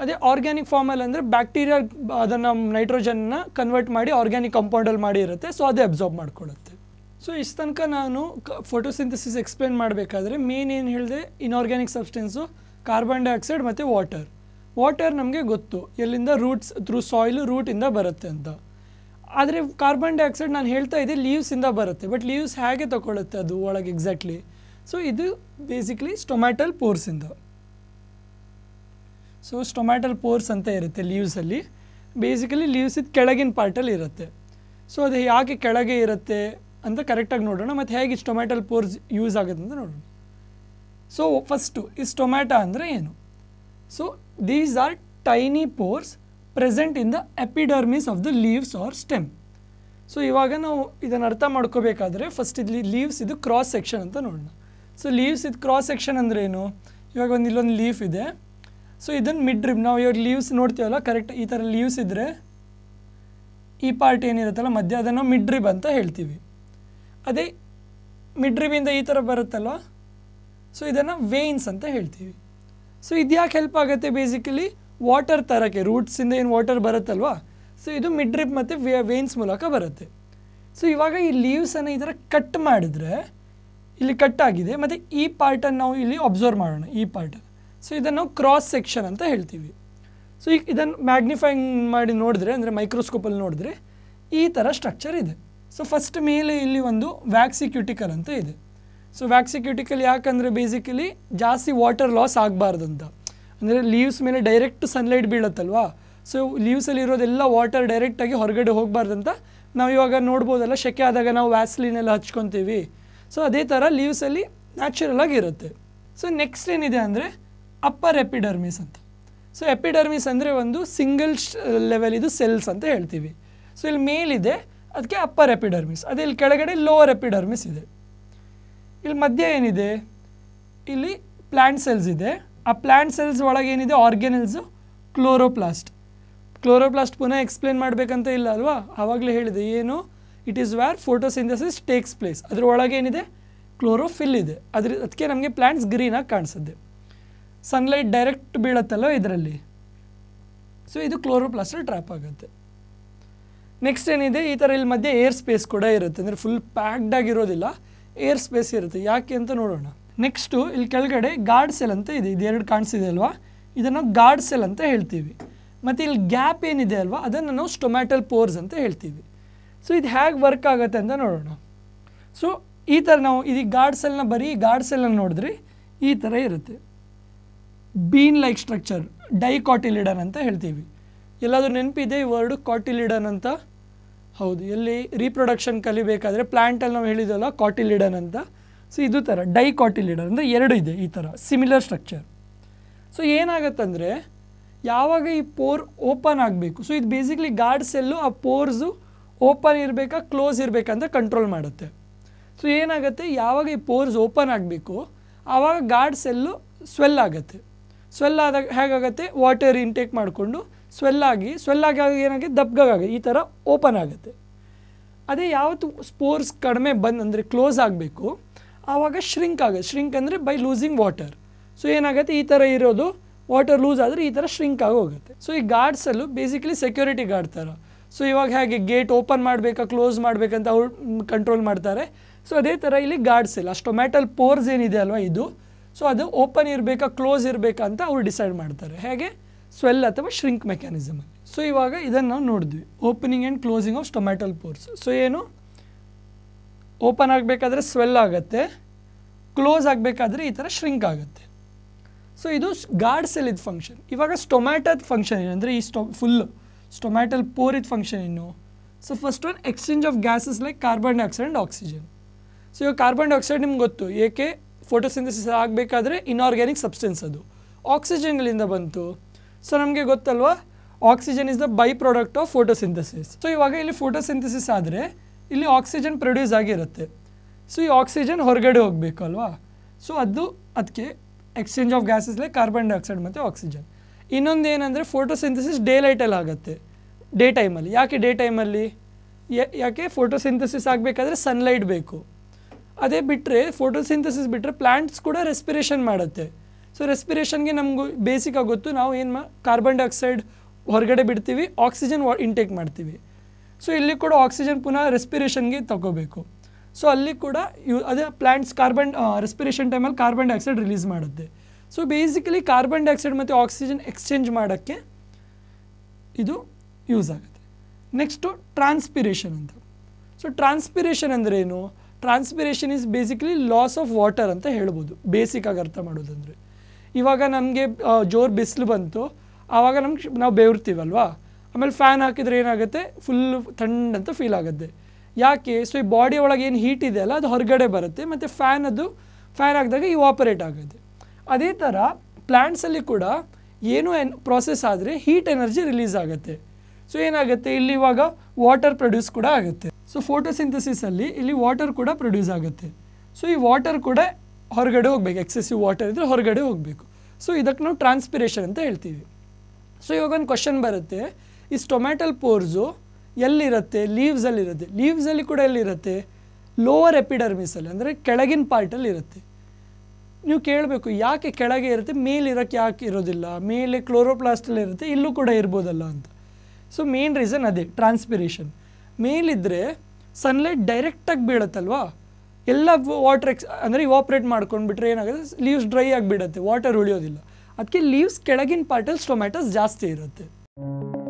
ಅದೇ ಆರ್ಗ್ಯಾನಿಕ್ ಫಾರ್ಮಲ್ಲಿ ಅಂದರೆ ಬ್ಯಾಕ್ಟೀರಿಯಾ ಅದನ್ನು ನೈಟ್ರೋಜನ್ನ ಕನ್ವರ್ಟ್ ಮಾಡಿ ಆರ್ಗ್ಯಾನಿಕ್ ಕಂಪೌಂಡಲ್ಲಿ ಮಾಡಿ ಇರುತ್ತೆ ಸೊ ಅದೇ ಅಬ್ಸಾರ್ಬ್ ಮಾಡ್ಕೊಳ್ಳುತ್ತೆ ಸೊ ಇಷ್ಟು ತನಕ ನಾನು ಕ ಫೋಟೋಸಿಂಥಸಿಸ್ ಎಕ್ಸ್ಪ್ಲೇನ್ ಮಾಡಬೇಕಾದ್ರೆ ಮೇನ್ ಏನು ಹೇಳಿದೆ ಇನ್ಆರ್ಗ್ಯಾನಿಕ್ ಸಬ್ಸ್ಟೆನ್ಸು ಕಾರ್ಬನ್ ಡೈಆಕ್ಸೈಡ್ ಮತ್ತು ವಾಟರ್ ವಾಟರ್ ನಮಗೆ ಗೊತ್ತು ಎಲ್ಲಿಂದ ರೂಟ್ಸ್ ಥ್ರೂ ಸಾಯಿಲು ರೂಟಿಂದ ಬರುತ್ತೆ ಅಂತ ಆದರೆ ಕಾರ್ಬನ್ ಡೈಆಕ್ಸೈಡ್ ನಾನು ಹೇಳ್ತಾ ಇದ್ದೆ ಲೀವ್ಸಿಂದ ಬರುತ್ತೆ ಬಟ್ ಲೀವ್ಸ್ ಹೇಗೆ ತಗೊಳ್ಳುತ್ತೆ ಅದು ಒಳಗೆ ಎಕ್ಸಾಕ್ಟ್ಲಿ ಸೊ ಇದು ಬೇಸಿಕ್ಲಿ ಸ್ಟೊಮ್ಯಾಟಲ್ ಪೋರ್ಸಿಂದ ಸೊ ಸ್ಟೊಮ್ಯಾಟಲ್ ಪೋರ್ಸ್ ಅಂತ ಇರುತ್ತೆ ಲೀವ್ಸಲ್ಲಿ ಬೇಸಿಕಲಿ ಲೀವ್ಸಿದ ಕೆಳಗಿನ ಪಾರ್ಟಲ್ಲಿ ಇರುತ್ತೆ ಸೊ ಅದು ಯಾಕೆ ಕೆಳಗೆ ಇರುತ್ತೆ ಅಂತ ಕರೆಕ್ಟಾಗಿ ನೋಡೋಣ ಮತ್ತು ಹೇಗೆ ಟೊಮ್ಯಾಟೊ ಪೋರ್ಸ್ ಯೂಸ್ ಆಗುತ್ತೆ ಅಂತ ನೋಡೋಣ ಸೊ ಫಸ್ಟು ಈಸ್ ಟೊಮ್ಯಾಟೊ ಅಂದರೆ ಏನು so these are tiny pores present in the epidermis of the leaves or stem so ಇವಾಗ ನಾವು ಇದನ್ನು ಅರ್ಥ ಮಾಡ್ಕೋಬೇಕಾದ್ರೆ ಫಸ್ಟ್ ಇಲ್ಲಿ ಲೀವ್ಸ್ ಇದು ಕ್ರಾಸ್ ಸೆಕ್ಷನ್ ಅಂತ ನೋಡೋಣ ಸೊ ಲೀವ್ಸ್ ಇದು ಕ್ರಾಸ್ ಸೆಕ್ಷನ್ ಅಂದರೆ ಏನು ಇವಾಗ ಒಂದು ಇಲ್ಲೊಂದು ಲೀಫ್ ಇದೆ ಸೊ ಇದನ್ನು ಮಿಡ್ ರಿಬ್ ನಾವು ಇವಾಗ ಲೀವ್ಸ್ ನೋಡ್ತೀವಲ್ಲ ಕರೆಕ್ಟ್ ಈ ಥರ ಲೀವ್ಸ್ ಇದ್ದರೆ ಈ ಪಾರ್ಟ್ ಏನಿರುತ್ತಲ್ಲ ಮಧ್ಯ ಅದನ್ನು ಮಿಡ್ ರಿಬ್ ಅಂತ ಹೇಳ್ತೀವಿ ಅದೇ ಮಿಡ್ರಿಬಿಂದ ಈ ಥರ ಬರುತ್ತಲ್ವ ಸೊ ಇದನ್ನು ವೇನ್ಸ್ ಅಂತ ಹೇಳ್ತೀವಿ ಸೊ ಇದು ಯಾಕೆ ಹೆಲ್ಪ್ ಆಗುತ್ತೆ ಬೇಸಿಕಲಿ ವಾಟರ್ ತರೋಕ್ಕೆ ರೂಟ್ಸಿಂದ ಏನು ವಾಟರ್ ಬರುತ್ತಲ್ವಾ ಸೊ ಇದು ಮಿಡ್ರಿಪ್ ಮತ್ತು ವೇ ವೇನ್ಸ್ ಮೂಲಕ ಬರುತ್ತೆ ಸೊ ಇವಾಗ ಈ ಲೀವ್ಸನ್ನು ಈ ಥರ ಕಟ್ ಮಾಡಿದ್ರೆ ಇಲ್ಲಿ ಕಟ್ ಆಗಿದೆ ಮತ್ತು ಈ ಪಾರ್ಟನ್ನು ನಾವು ಇಲ್ಲಿ ಅಬ್ಸರ್ವ್ ಮಾಡೋಣ ಈ ಪಾರ್ಟನ್ನು ಸೊ ಇದನ್ನು ನಾವು ಕ್ರಾಸ್ ಸೆಕ್ಷನ್ ಅಂತ ಹೇಳ್ತೀವಿ ಸೊ ಈಗ ಇದನ್ನು ಮ್ಯಾಗ್ನಿಫೈಂಗ್ ಮಾಡಿ ನೋಡಿದ್ರೆ ಅಂದರೆ ಮೈಕ್ರೋಸ್ಕೋಪಲ್ಲಿ ನೋಡಿದ್ರೆ ಈ ಥರ ಸ್ಟ್ರಕ್ಚರ್ ಇದೆ ಸೊ ಫಸ್ಟ್ ಮೇಲೆ ಇಲ್ಲಿ ಒಂದು ವ್ಯಾಕ್ಸಿಕ್ಯೂಟಿಕಲ್ ಅಂತ ಇದೆ ಸೊ ವ್ಯಾಕ್ಸಿಕ್ಯೂಟಿಕಲ್ ಯಾಕಂದರೆ ಬೇಸಿಕಲಿ ಜಾಸ್ತಿ ವಾಟರ್ ಲಾಸ್ ಆಗಬಾರ್ದಂತ ಅಂತ ಅಂದರೆ ಲೀವ್ಸ್ ಮೇಲೆ ಡೈರೆಕ್ಟ್ ಸನ್ಲೈಟ್ ಬೀಳುತ್ತಲ್ವಾ ಸೊ ಲೀವ್ಸಲ್ಲಿ ಇರೋದೆಲ್ಲ ವಾಟರ್ ಡೈರೆಕ್ಟಾಗಿ ಹೊರಗಡೆ ಅಂತ ನಾವು ಇವಾಗ ನೋಡ್ಬೋದಲ್ಲ ಶೆಕೆ ಆದಾಗ ನಾವು ಎಲ್ಲ ಹಚ್ಕೊತೀವಿ ಸೊ ಅದೇ ಥರ ಲೀವ್ಸಲ್ಲಿ ನ್ಯಾಚುರಲಾಗಿ ಇರುತ್ತೆ ಸೊ ನೆಕ್ಸ್ಟ್ ಏನಿದೆ ಅಂದರೆ ಅಪ್ಪರ್ ಎಪಿಡರ್ಮಿಸ್ ಅಂತ ಸೊ ಎಪಿಡರ್ಮಿಸ್ ಅಂದರೆ ಒಂದು ಸಿಂಗಲ್ ಲೆವೆಲ್ ಇದು ಸೆಲ್ಸ್ ಅಂತ ಹೇಳ್ತೀವಿ ಸೊ ಇಲ್ಲಿ ಮೇಲಿದೆ ಅದಕ್ಕೆ ಅಪ್ಪರ್ ಎಪಿಡರ್ಮಿಸ್ ಅದೇ ಇಲ್ಲಿ ಕೆಳಗಡೆ ಲೋವರ್ ಎಪಿಡರ್ಮಿಸ್ ಇದೆ ಇಲ್ಲಿ ಮಧ್ಯೆ ಏನಿದೆ ಇಲ್ಲಿ ಪ್ಲ್ಯಾಂಟ್ ಸೆಲ್ಸ್ ಇದೆ ಆ ಪ್ಲ್ಯಾಂಟ್ ಸೆಲ್ಸ್ ಒಳಗೆ ಏನಿದೆ ಆರ್ಗ್ಯಾನಲ್ಸು ಕ್ಲೋರೋಪ್ಲಾಸ್ಟ್ ಕ್ಲೋರೋಪ್ಲಾಸ್ಟ್ ಪುನಃ ಎಕ್ಸ್ಪ್ಲೇನ್ ಮಾಡಬೇಕಂತ ಇಲ್ಲ ಅಲ್ವಾ ಆವಾಗಲೇ ಹೇಳಿದೆ ಏನು it is where photosynthesis takes place ಅದರ ಒಳಗೆ ಏನಿದೆ ಕ್ಲೋರೋಫಿಲ್ ಇದೆ ಅದ್ರ ಅದಕ್ಕೆ ನಮಗೆ ಪ್ಲ್ಯಾಂಟ್ಸ್ ಗ್ರೀನಾಗಿ ಕಾಣಿಸುತ್ತೆ ಸನ್ಲೈಟ್ ಡೈರೆಕ್ಟ್ ಬೀಳುತ್ತಲ್ಲೋ ಇದರಲ್ಲಿ ಸೊ ಇದು ಕ್ಲೋರೋಪ್ಲಾಸ್ಟಲ್ಲಿ ಟ್ರ್ಯಾಪ್ ಆಗುತ್ತೆ ನೆಕ್ಸ್ಟ್ ಏನಿದೆ ಈ ಥರ ಇಲ್ಲಿ ಮಧ್ಯೆ ಏರ್ ಸ್ಪೇಸ್ ಕೂಡ ಇರುತ್ತೆ ಅಂದರೆ ಫುಲ್ ಪ್ಯಾಕ್ಡ್ ಆಗಿರೋದಿಲ್ಲ ಏರ್ ಸ್ಪೇಸ್ ಇರುತ್ತೆ ಯಾಕೆ ಅಂತ ನೋಡೋಣ ನೆಕ್ಸ್ಟು ಇಲ್ಲಿ ಕೆಳಗಡೆ ಗಾರ್ಡ್ ಸೆಲ್ ಅಂತ ಇದೆ ಎರಡು ಕಾಣಿಸಿದೆ ಅಲ್ವಾ ಇದನ್ನು ಗಾರ್ಡ್ ಸೆಲ್ ಅಂತ ಹೇಳ್ತೀವಿ ಮತ್ತು ಇಲ್ಲಿ ಗ್ಯಾಪ್ ಏನಿದೆ ಅಲ್ವಾ ಅದನ್ನು ನಾವು ಸ್ಟೊಮ್ಯಾಟಲ್ ಪೋರ್ಸ್ ಅಂತ ಹೇಳ್ತೀವಿ ಸೊ ಇದು ಹೇಗೆ ವರ್ಕ್ ಆಗುತ್ತೆ ಅಂತ ನೋಡೋಣ ಸೊ ಈ ಥರ ನಾವು ಇದು ಗಾರ್ಡ್ ಸೆಲ್ನ ಬರೀ ಗಾರ್ಡ್ ಸೆಲ್ನ ನೋಡಿದ್ರೆ ಈ ಥರ ಇರುತ್ತೆ bean like structure dicotyledon ಅಂತ ಹೇಳ್ತೀವಿ ಎಲ್ಲಾದರೂ ನೆನಪಿದೆ ಈ ವರ್ಡು ಕಾಟಿಲಿಡನ್ ಅಂತ ಹೌದು ಇಲ್ಲಿ ರೀಪ್ರೊಡಕ್ಷನ್ ಕಲಿಬೇಕಾದ್ರೆ ಪ್ಲ್ಯಾಂಟಲ್ಲಿ ನಾವು ಹೇಳಿದಲ್ಲ ಕಾಟಿಲಿಡನ್ ಅಂತ ಸೊ ಇದು ಥರ ಡೈ ಕಾಟಿಲಿಡನ್ ಅಂದರೆ ಎರಡು ಇದೆ ಈ ಥರ ಸಿಮಿಲರ್ ಸ್ಟ್ರಕ್ಚರ್ ಸೊ ಏನಾಗತ್ತಂದರೆ ಯಾವಾಗ ಈ ಪೋರ್ ಓಪನ್ ಆಗಬೇಕು ಸೊ ಇದು ಬೇಸಿಕ್ಲಿ ಗಾರ್ಡ್ ಸೆಲ್ಲು ಆ ಪೋರ್ಸು ಓಪನ್ ಇರಬೇಕಾ ಕ್ಲೋಸ್ ಇರಬೇಕಂತ ಕಂಟ್ರೋಲ್ ಮಾಡುತ್ತೆ ಸೊ ಏನಾಗುತ್ತೆ ಯಾವಾಗ ಈ ಪೋರ್ಸ್ ಓಪನ್ ಆಗಬೇಕು ಆವಾಗ ಗಾರ್ಡ್ ಸೆಲ್ಲು ಸ್ವೆಲ್ ಆಗುತ್ತೆ ಸ್ವೆಲ್ ಆದಾಗ ಹೇಗಾಗುತ್ತೆ ವಾಟರ್ ಇಂಟೇಕ್ ಮಾಡಿಕೊಂಡು ಸ್ವೆಲ್ಲಾಗಿ ಸ್ವೆಲ್ಲಾಗಿ ಏನಾಗಿ ದಬ್ಗಾಗೆ ಈ ಥರ ಓಪನ್ ಆಗುತ್ತೆ ಅದೇ ಯಾವತ್ತು ಸ್ಪೋರ್ಸ್ ಕಡಿಮೆ ಬಂದು ಅಂದರೆ ಕ್ಲೋಸ್ ಆಗಬೇಕು ಆವಾಗ ಶ್ರಿಂಕ್ ಆಗುತ್ತೆ ಶ್ರಿಂಕ್ ಅಂದರೆ ಬೈ ಲೂಸಿಂಗ್ ವಾಟರ್ ಸೊ ಏನಾಗುತ್ತೆ ಈ ಥರ ಇರೋದು ವಾಟರ್ ಲೂಸ್ ಆದರೆ ಈ ಥರ ಶ್ರಿಂಕ್ ಆಗಿ ಹೋಗುತ್ತೆ ಸೊ ಈ ಗಾರ್ಡ್ಸಲ್ಲೂ ಬೇಸಿಕಲಿ ಸೆಕ್ಯೂರಿಟಿ ಗಾರ್ಡ್ ಥರ ಸೊ ಇವಾಗ ಹೇಗೆ ಗೇಟ್ ಓಪನ್ ಮಾಡಬೇಕಾ ಕ್ಲೋಸ್ ಮಾಡಬೇಕಂತ ಅವ್ರು ಕಂಟ್ರೋಲ್ ಮಾಡ್ತಾರೆ ಸೊ ಅದೇ ಥರ ಇಲ್ಲಿ ಗಾರ್ಡ್ಸ್ ಇಲ್ಲ ಅಷ್ಟು ಮೆಟಲ್ ಪೋರ್ಸ್ ಏನಿದೆ ಅಲ್ವಾ ಇದು ಸೊ ಅದು ಓಪನ್ ಇರಬೇಕಾ ಕ್ಲೋಸ್ ಇರಬೇಕಾ ಅಂತ ಅವ್ರು ಡಿಸೈಡ್ ಮಾಡ್ತಾರೆ ಹೇಗೆ ಸ್ವೆಲ್ ಅಥವಾ ಶ್ರಿಂಕ್ ಮೆಕ್ಯಾನಿಸಮಲ್ಲಿ ಸೊ ಇವಾಗ ಇದನ್ನು ನಾವು ನೋಡಿದ್ವಿ opening and closing of stomatal pores so ಏನು ಓಪನ್ ಆಗಬೇಕಾದ್ರೆ ಸ್ವೆಲ್ ಆಗುತ್ತೆ ಕ್ಲೋಸ್ ಆಗಬೇಕಾದ್ರೆ ಈ ಥರ ಶ್ರಿಂಕ್ ಆಗುತ್ತೆ ಸೊ ಇದು ಗಾರ್ಡ್ ಸೆಲ್ ಇದು ಫಂಕ್ಷನ್ ಇವಾಗ ಸ್ಟೊಮ್ಯಾಟದ ಫಂಕ್ಷನ್ ಏನಂದರೆ ಈ ಸ್ಟೊ ಫುಲ್ಲು ಸ್ಟೊಮ್ಯಾಟಲ್ ಪೋರ್ ಇದು ಫಂಕ್ಷನ್ ಏನು so first one exchange of gases like carbon dioxide and oxygen so ಇವಾಗ ಕಾರ್ಬನ್ ಡೈಆಕ್ಸೈಡ್ ನಿಮ್ಗೆ ಗೊತ್ತು ಏಕೆ ಫೋಟೋಸಿಂಥಸಿಸ್ ಆಗಬೇಕಾದ್ರೆ ಇನ್ಆರ್ಗ್ಯಾನಿಕ್ ಸಬ್ಸ್ಟೆನ್ಸ್ ಅದು ಆಕ್ಸಿಜನ್ಗಳಿಂದ ಬಂತು ಸೊ ನಮಗೆ ಗೊತ್ತಲ್ವಾ oxygen is the by product of photosynthesis so ಇವಾಗ ಇಲ್ಲಿ ಫೋಟೋಸಿಂಥಸಿಸ್ ಆದರೆ ಇಲ್ಲಿ ಆಕ್ಸಿಜನ್ ಪ್ರೊಡ್ಯೂಸ್ ಆಗಿರುತ್ತೆ ಸೊ ಈ ಆಕ್ಸಿಜನ್ ಹೊರಗಡೆ ಹೋಗಬೇಕು ಅಲ್ವಾ ಸೊ ಅದು ಅದಕ್ಕೆ ಎಕ್ಸ್ಚೇಂಜ್ ಆಫ್ ಗ್ಯಾಸಸ್ಲೆ ಕಾರ್ಬನ್ ಡೈಆಕ್ಸೈಡ್ ಮತ್ತು ಆಕ್ಸಿಜನ್ ಇನ್ನೊಂದು ಏನಂದರೆ ಫೋಟೋಸಿಂಥಸಿಸ್ ಡೇ ಲೈಟಲ್ಲಿ ಆಗುತ್ತೆ ಡೇ ಟೈಮಲ್ಲಿ ಯಾಕೆ ಡೇ ಟೈಮಲ್ಲಿ ಯಾಕೆ ಫೋಟೋಸಿಂಥಸಿಸ್ ಆಗಬೇಕಾದ್ರೆ ಸನ್ಲೈಟ್ ಬೇಕು ಅದೇ ಬಿಟ್ಟರೆ ಫೋಟೋಸಿಂಥಸಿಸ್ ಬಿಟ್ಟರೆ ಪ್ಲ್ಯಾಂಟ್ಸ್ ಕೂಡ ರೆಸ್ಪಿರೇಷನ್ ಮಾಡುತ್ತೆ ಸೊ ರೆಸ್ಪಿರೇಷನ್ಗೆ ನಮಗೂ ಬೇಸಿಕ್ ಗೊತ್ತು ನಾವು ಏನು ಮಾ ಕಾರ್ಬನ್ ಡೈಆಕ್ಸೈಡ್ ಹೊರಗಡೆ ಬಿಡ್ತೀವಿ ಆಕ್ಸಿಜನ್ ಇಂಟೇಕ್ ಮಾಡ್ತೀವಿ ಸೊ ಇಲ್ಲಿ ಕೂಡ ಆಕ್ಸಿಜನ್ ಪುನಃ ರೆಸ್ಪಿರೇಷನ್ಗೆ ತಗೋಬೇಕು ಸೊ ಅಲ್ಲಿ ಕೂಡ ಯು ಅದೇ ಪ್ಲ್ಯಾಂಟ್ಸ್ ಕಾರ್ಬನ್ ರೆಸ್ಪಿರೇಷನ್ ಟೈಮಲ್ಲಿ ಕಾರ್ಬನ್ ಡೈಆಕ್ಸೈಡ್ ರಿಲೀಸ್ ಮಾಡುತ್ತೆ ಸೊ ಬೇಸಿಕಲಿ ಕಾರ್ಬನ್ ಡೈಆಕ್ಸೈಡ್ ಮತ್ತು ಆಕ್ಸಿಜನ್ ಎಕ್ಸ್ಚೇಂಜ್ ಮಾಡೋಕ್ಕೆ ಇದು ಯೂಸ್ ಆಗುತ್ತೆ ನೆಕ್ಸ್ಟು ಟ್ರಾನ್ಸ್ಪಿರೇಷನ್ ಅಂತ ಸೊ ಟ್ರಾನ್ಸ್ಪಿರೇಷನ್ ಅಂದರೆ ಏನು transpiration is basically loss of water ಅಂತ ಹೇಳ್ಬೋದು ಆಗಿ ಅರ್ಥ ಮಾಡೋದಂದರೆ ಇವಾಗ ನಮಗೆ ಜೋರು ಬಿಸಿಲು ಬಂತು ಆವಾಗ ನಮ್ಗೆ ನಾವು ಬೇವ್ತೀವಲ್ವಾ ಆಮೇಲೆ ಫ್ಯಾನ್ ಹಾಕಿದ್ರೆ ಏನಾಗುತ್ತೆ ಫುಲ್ಲು ಅಂತ ಫೀಲ್ ಆಗುತ್ತೆ ಯಾಕೆ ಸೊ ಈ ಬಾಡಿ ಒಳಗೆ ಏನು ಹೀಟ್ ಅಲ್ಲ ಅದು ಹೊರಗಡೆ ಬರುತ್ತೆ ಮತ್ತು ಫ್ಯಾನ್ ಅದು ಫ್ಯಾನ್ ಹಾಕಿದಾಗ ಆಪರೇಟ್ ಆಗುತ್ತೆ ಅದೇ ಥರ ಪ್ಲ್ಯಾಂಟ್ಸಲ್ಲಿ ಕೂಡ ಏನು ಎನ್ ಪ್ರೊಸೆಸ್ ಆದರೆ ಹೀಟ್ ಎನರ್ಜಿ ರಿಲೀಸ್ ಆಗುತ್ತೆ ಸೊ ಏನಾಗುತ್ತೆ ಇಲ್ಲಿ ಇವಾಗ ವಾಟರ್ ಪ್ರೊಡ್ಯೂಸ್ ಕೂಡ ಆಗುತ್ತೆ ಸೊ ಫೋಟೋಸಿಂಥಸಿಸಲ್ಲಿ ಇಲ್ಲಿ ವಾಟರ್ ಕೂಡ ಪ್ರೊಡ್ಯೂಸ್ ಆಗುತ್ತೆ ಸೊ ಈ ವಾಟರ್ ಕೂಡ ಹೊರಗಡೆ ಹೋಗ್ಬೇಕು ಎಕ್ಸೆಸಿವ್ ವಾಟರ್ ಇದ್ದರೆ ಹೊರಗಡೆ ಹೋಗಬೇಕು ಸೊ ಇದಕ್ಕೆ ನಾವು ಟ್ರಾನ್ಸ್ಪಿರೇಷನ್ ಅಂತ ಹೇಳ್ತೀವಿ ಸೊ ಇವಾಗ ಒಂದು ಕ್ವಶನ್ ಬರುತ್ತೆ ಈ ಟೊಮ್ಯಾಟಲ್ ಪೋರ್ಸು ಎಲ್ಲಿರುತ್ತೆ ಲೀವ್ಸಲ್ಲಿರುತ್ತೆ ಲೀವ್ಸಲ್ಲಿ ಕೂಡ ಎಲ್ಲಿರುತ್ತೆ ಲೋವರ್ ಎಪಿಡರ್ಮಿಸಲ್ಲಿ ಅಂದರೆ ಕೆಳಗಿನ ಪಾರ್ಟಲ್ಲಿ ಇರುತ್ತೆ ನೀವು ಕೇಳಬೇಕು ಯಾಕೆ ಕೆಳಗೆ ಇರುತ್ತೆ ಮೇಲಿರೋಕ್ಕೆ ಯಾಕೆ ಇರೋದಿಲ್ಲ ಮೇಲೆ ಕ್ಲೋರೋಪ್ಲಾಸ್ಟಲ್ಲಿ ಇರುತ್ತೆ ಇಲ್ಲೂ ಕೂಡ ಇರ್ಬೋದಲ್ಲ ಅಂತ ಸೊ ಮೇನ್ ರೀಸನ್ ಅದೇ ಟ್ರಾನ್ಸ್ಪಿರೇಷನ್ ಮೇಲಿದ್ದರೆ ಸನ್ಲೈಟ್ ಡೈರೆಕ್ಟಾಗಿ ಬೀಳುತ್ತಲ್ವಾ ಎಲ್ಲ ವಾಟರ್ ಎಕ್ಸ್ ಅಂದರೆ ಇವಾಪ್ರೇಟ್ ಮಾಡ್ಕೊಂಡ್ಬಿಟ್ರೆ ಏನಾಗುತ್ತೆ ಲೀವ್ಸ್ ಡ್ರೈ ಆಗಿಬಿಡತ್ತೆ ವಾಟರ್ ಉಳಿಯೋದಿಲ್ಲ ಅದಕ್ಕೆ ಲೀವ್ಸ್ ಕೆಳಗಿನ ಪಾರ್ಟಲ್ಲಿ ಟೊಮ್ಯಾಟೋಸ್ ಜಾಸ್ತಿ ಇರುತ್ತೆ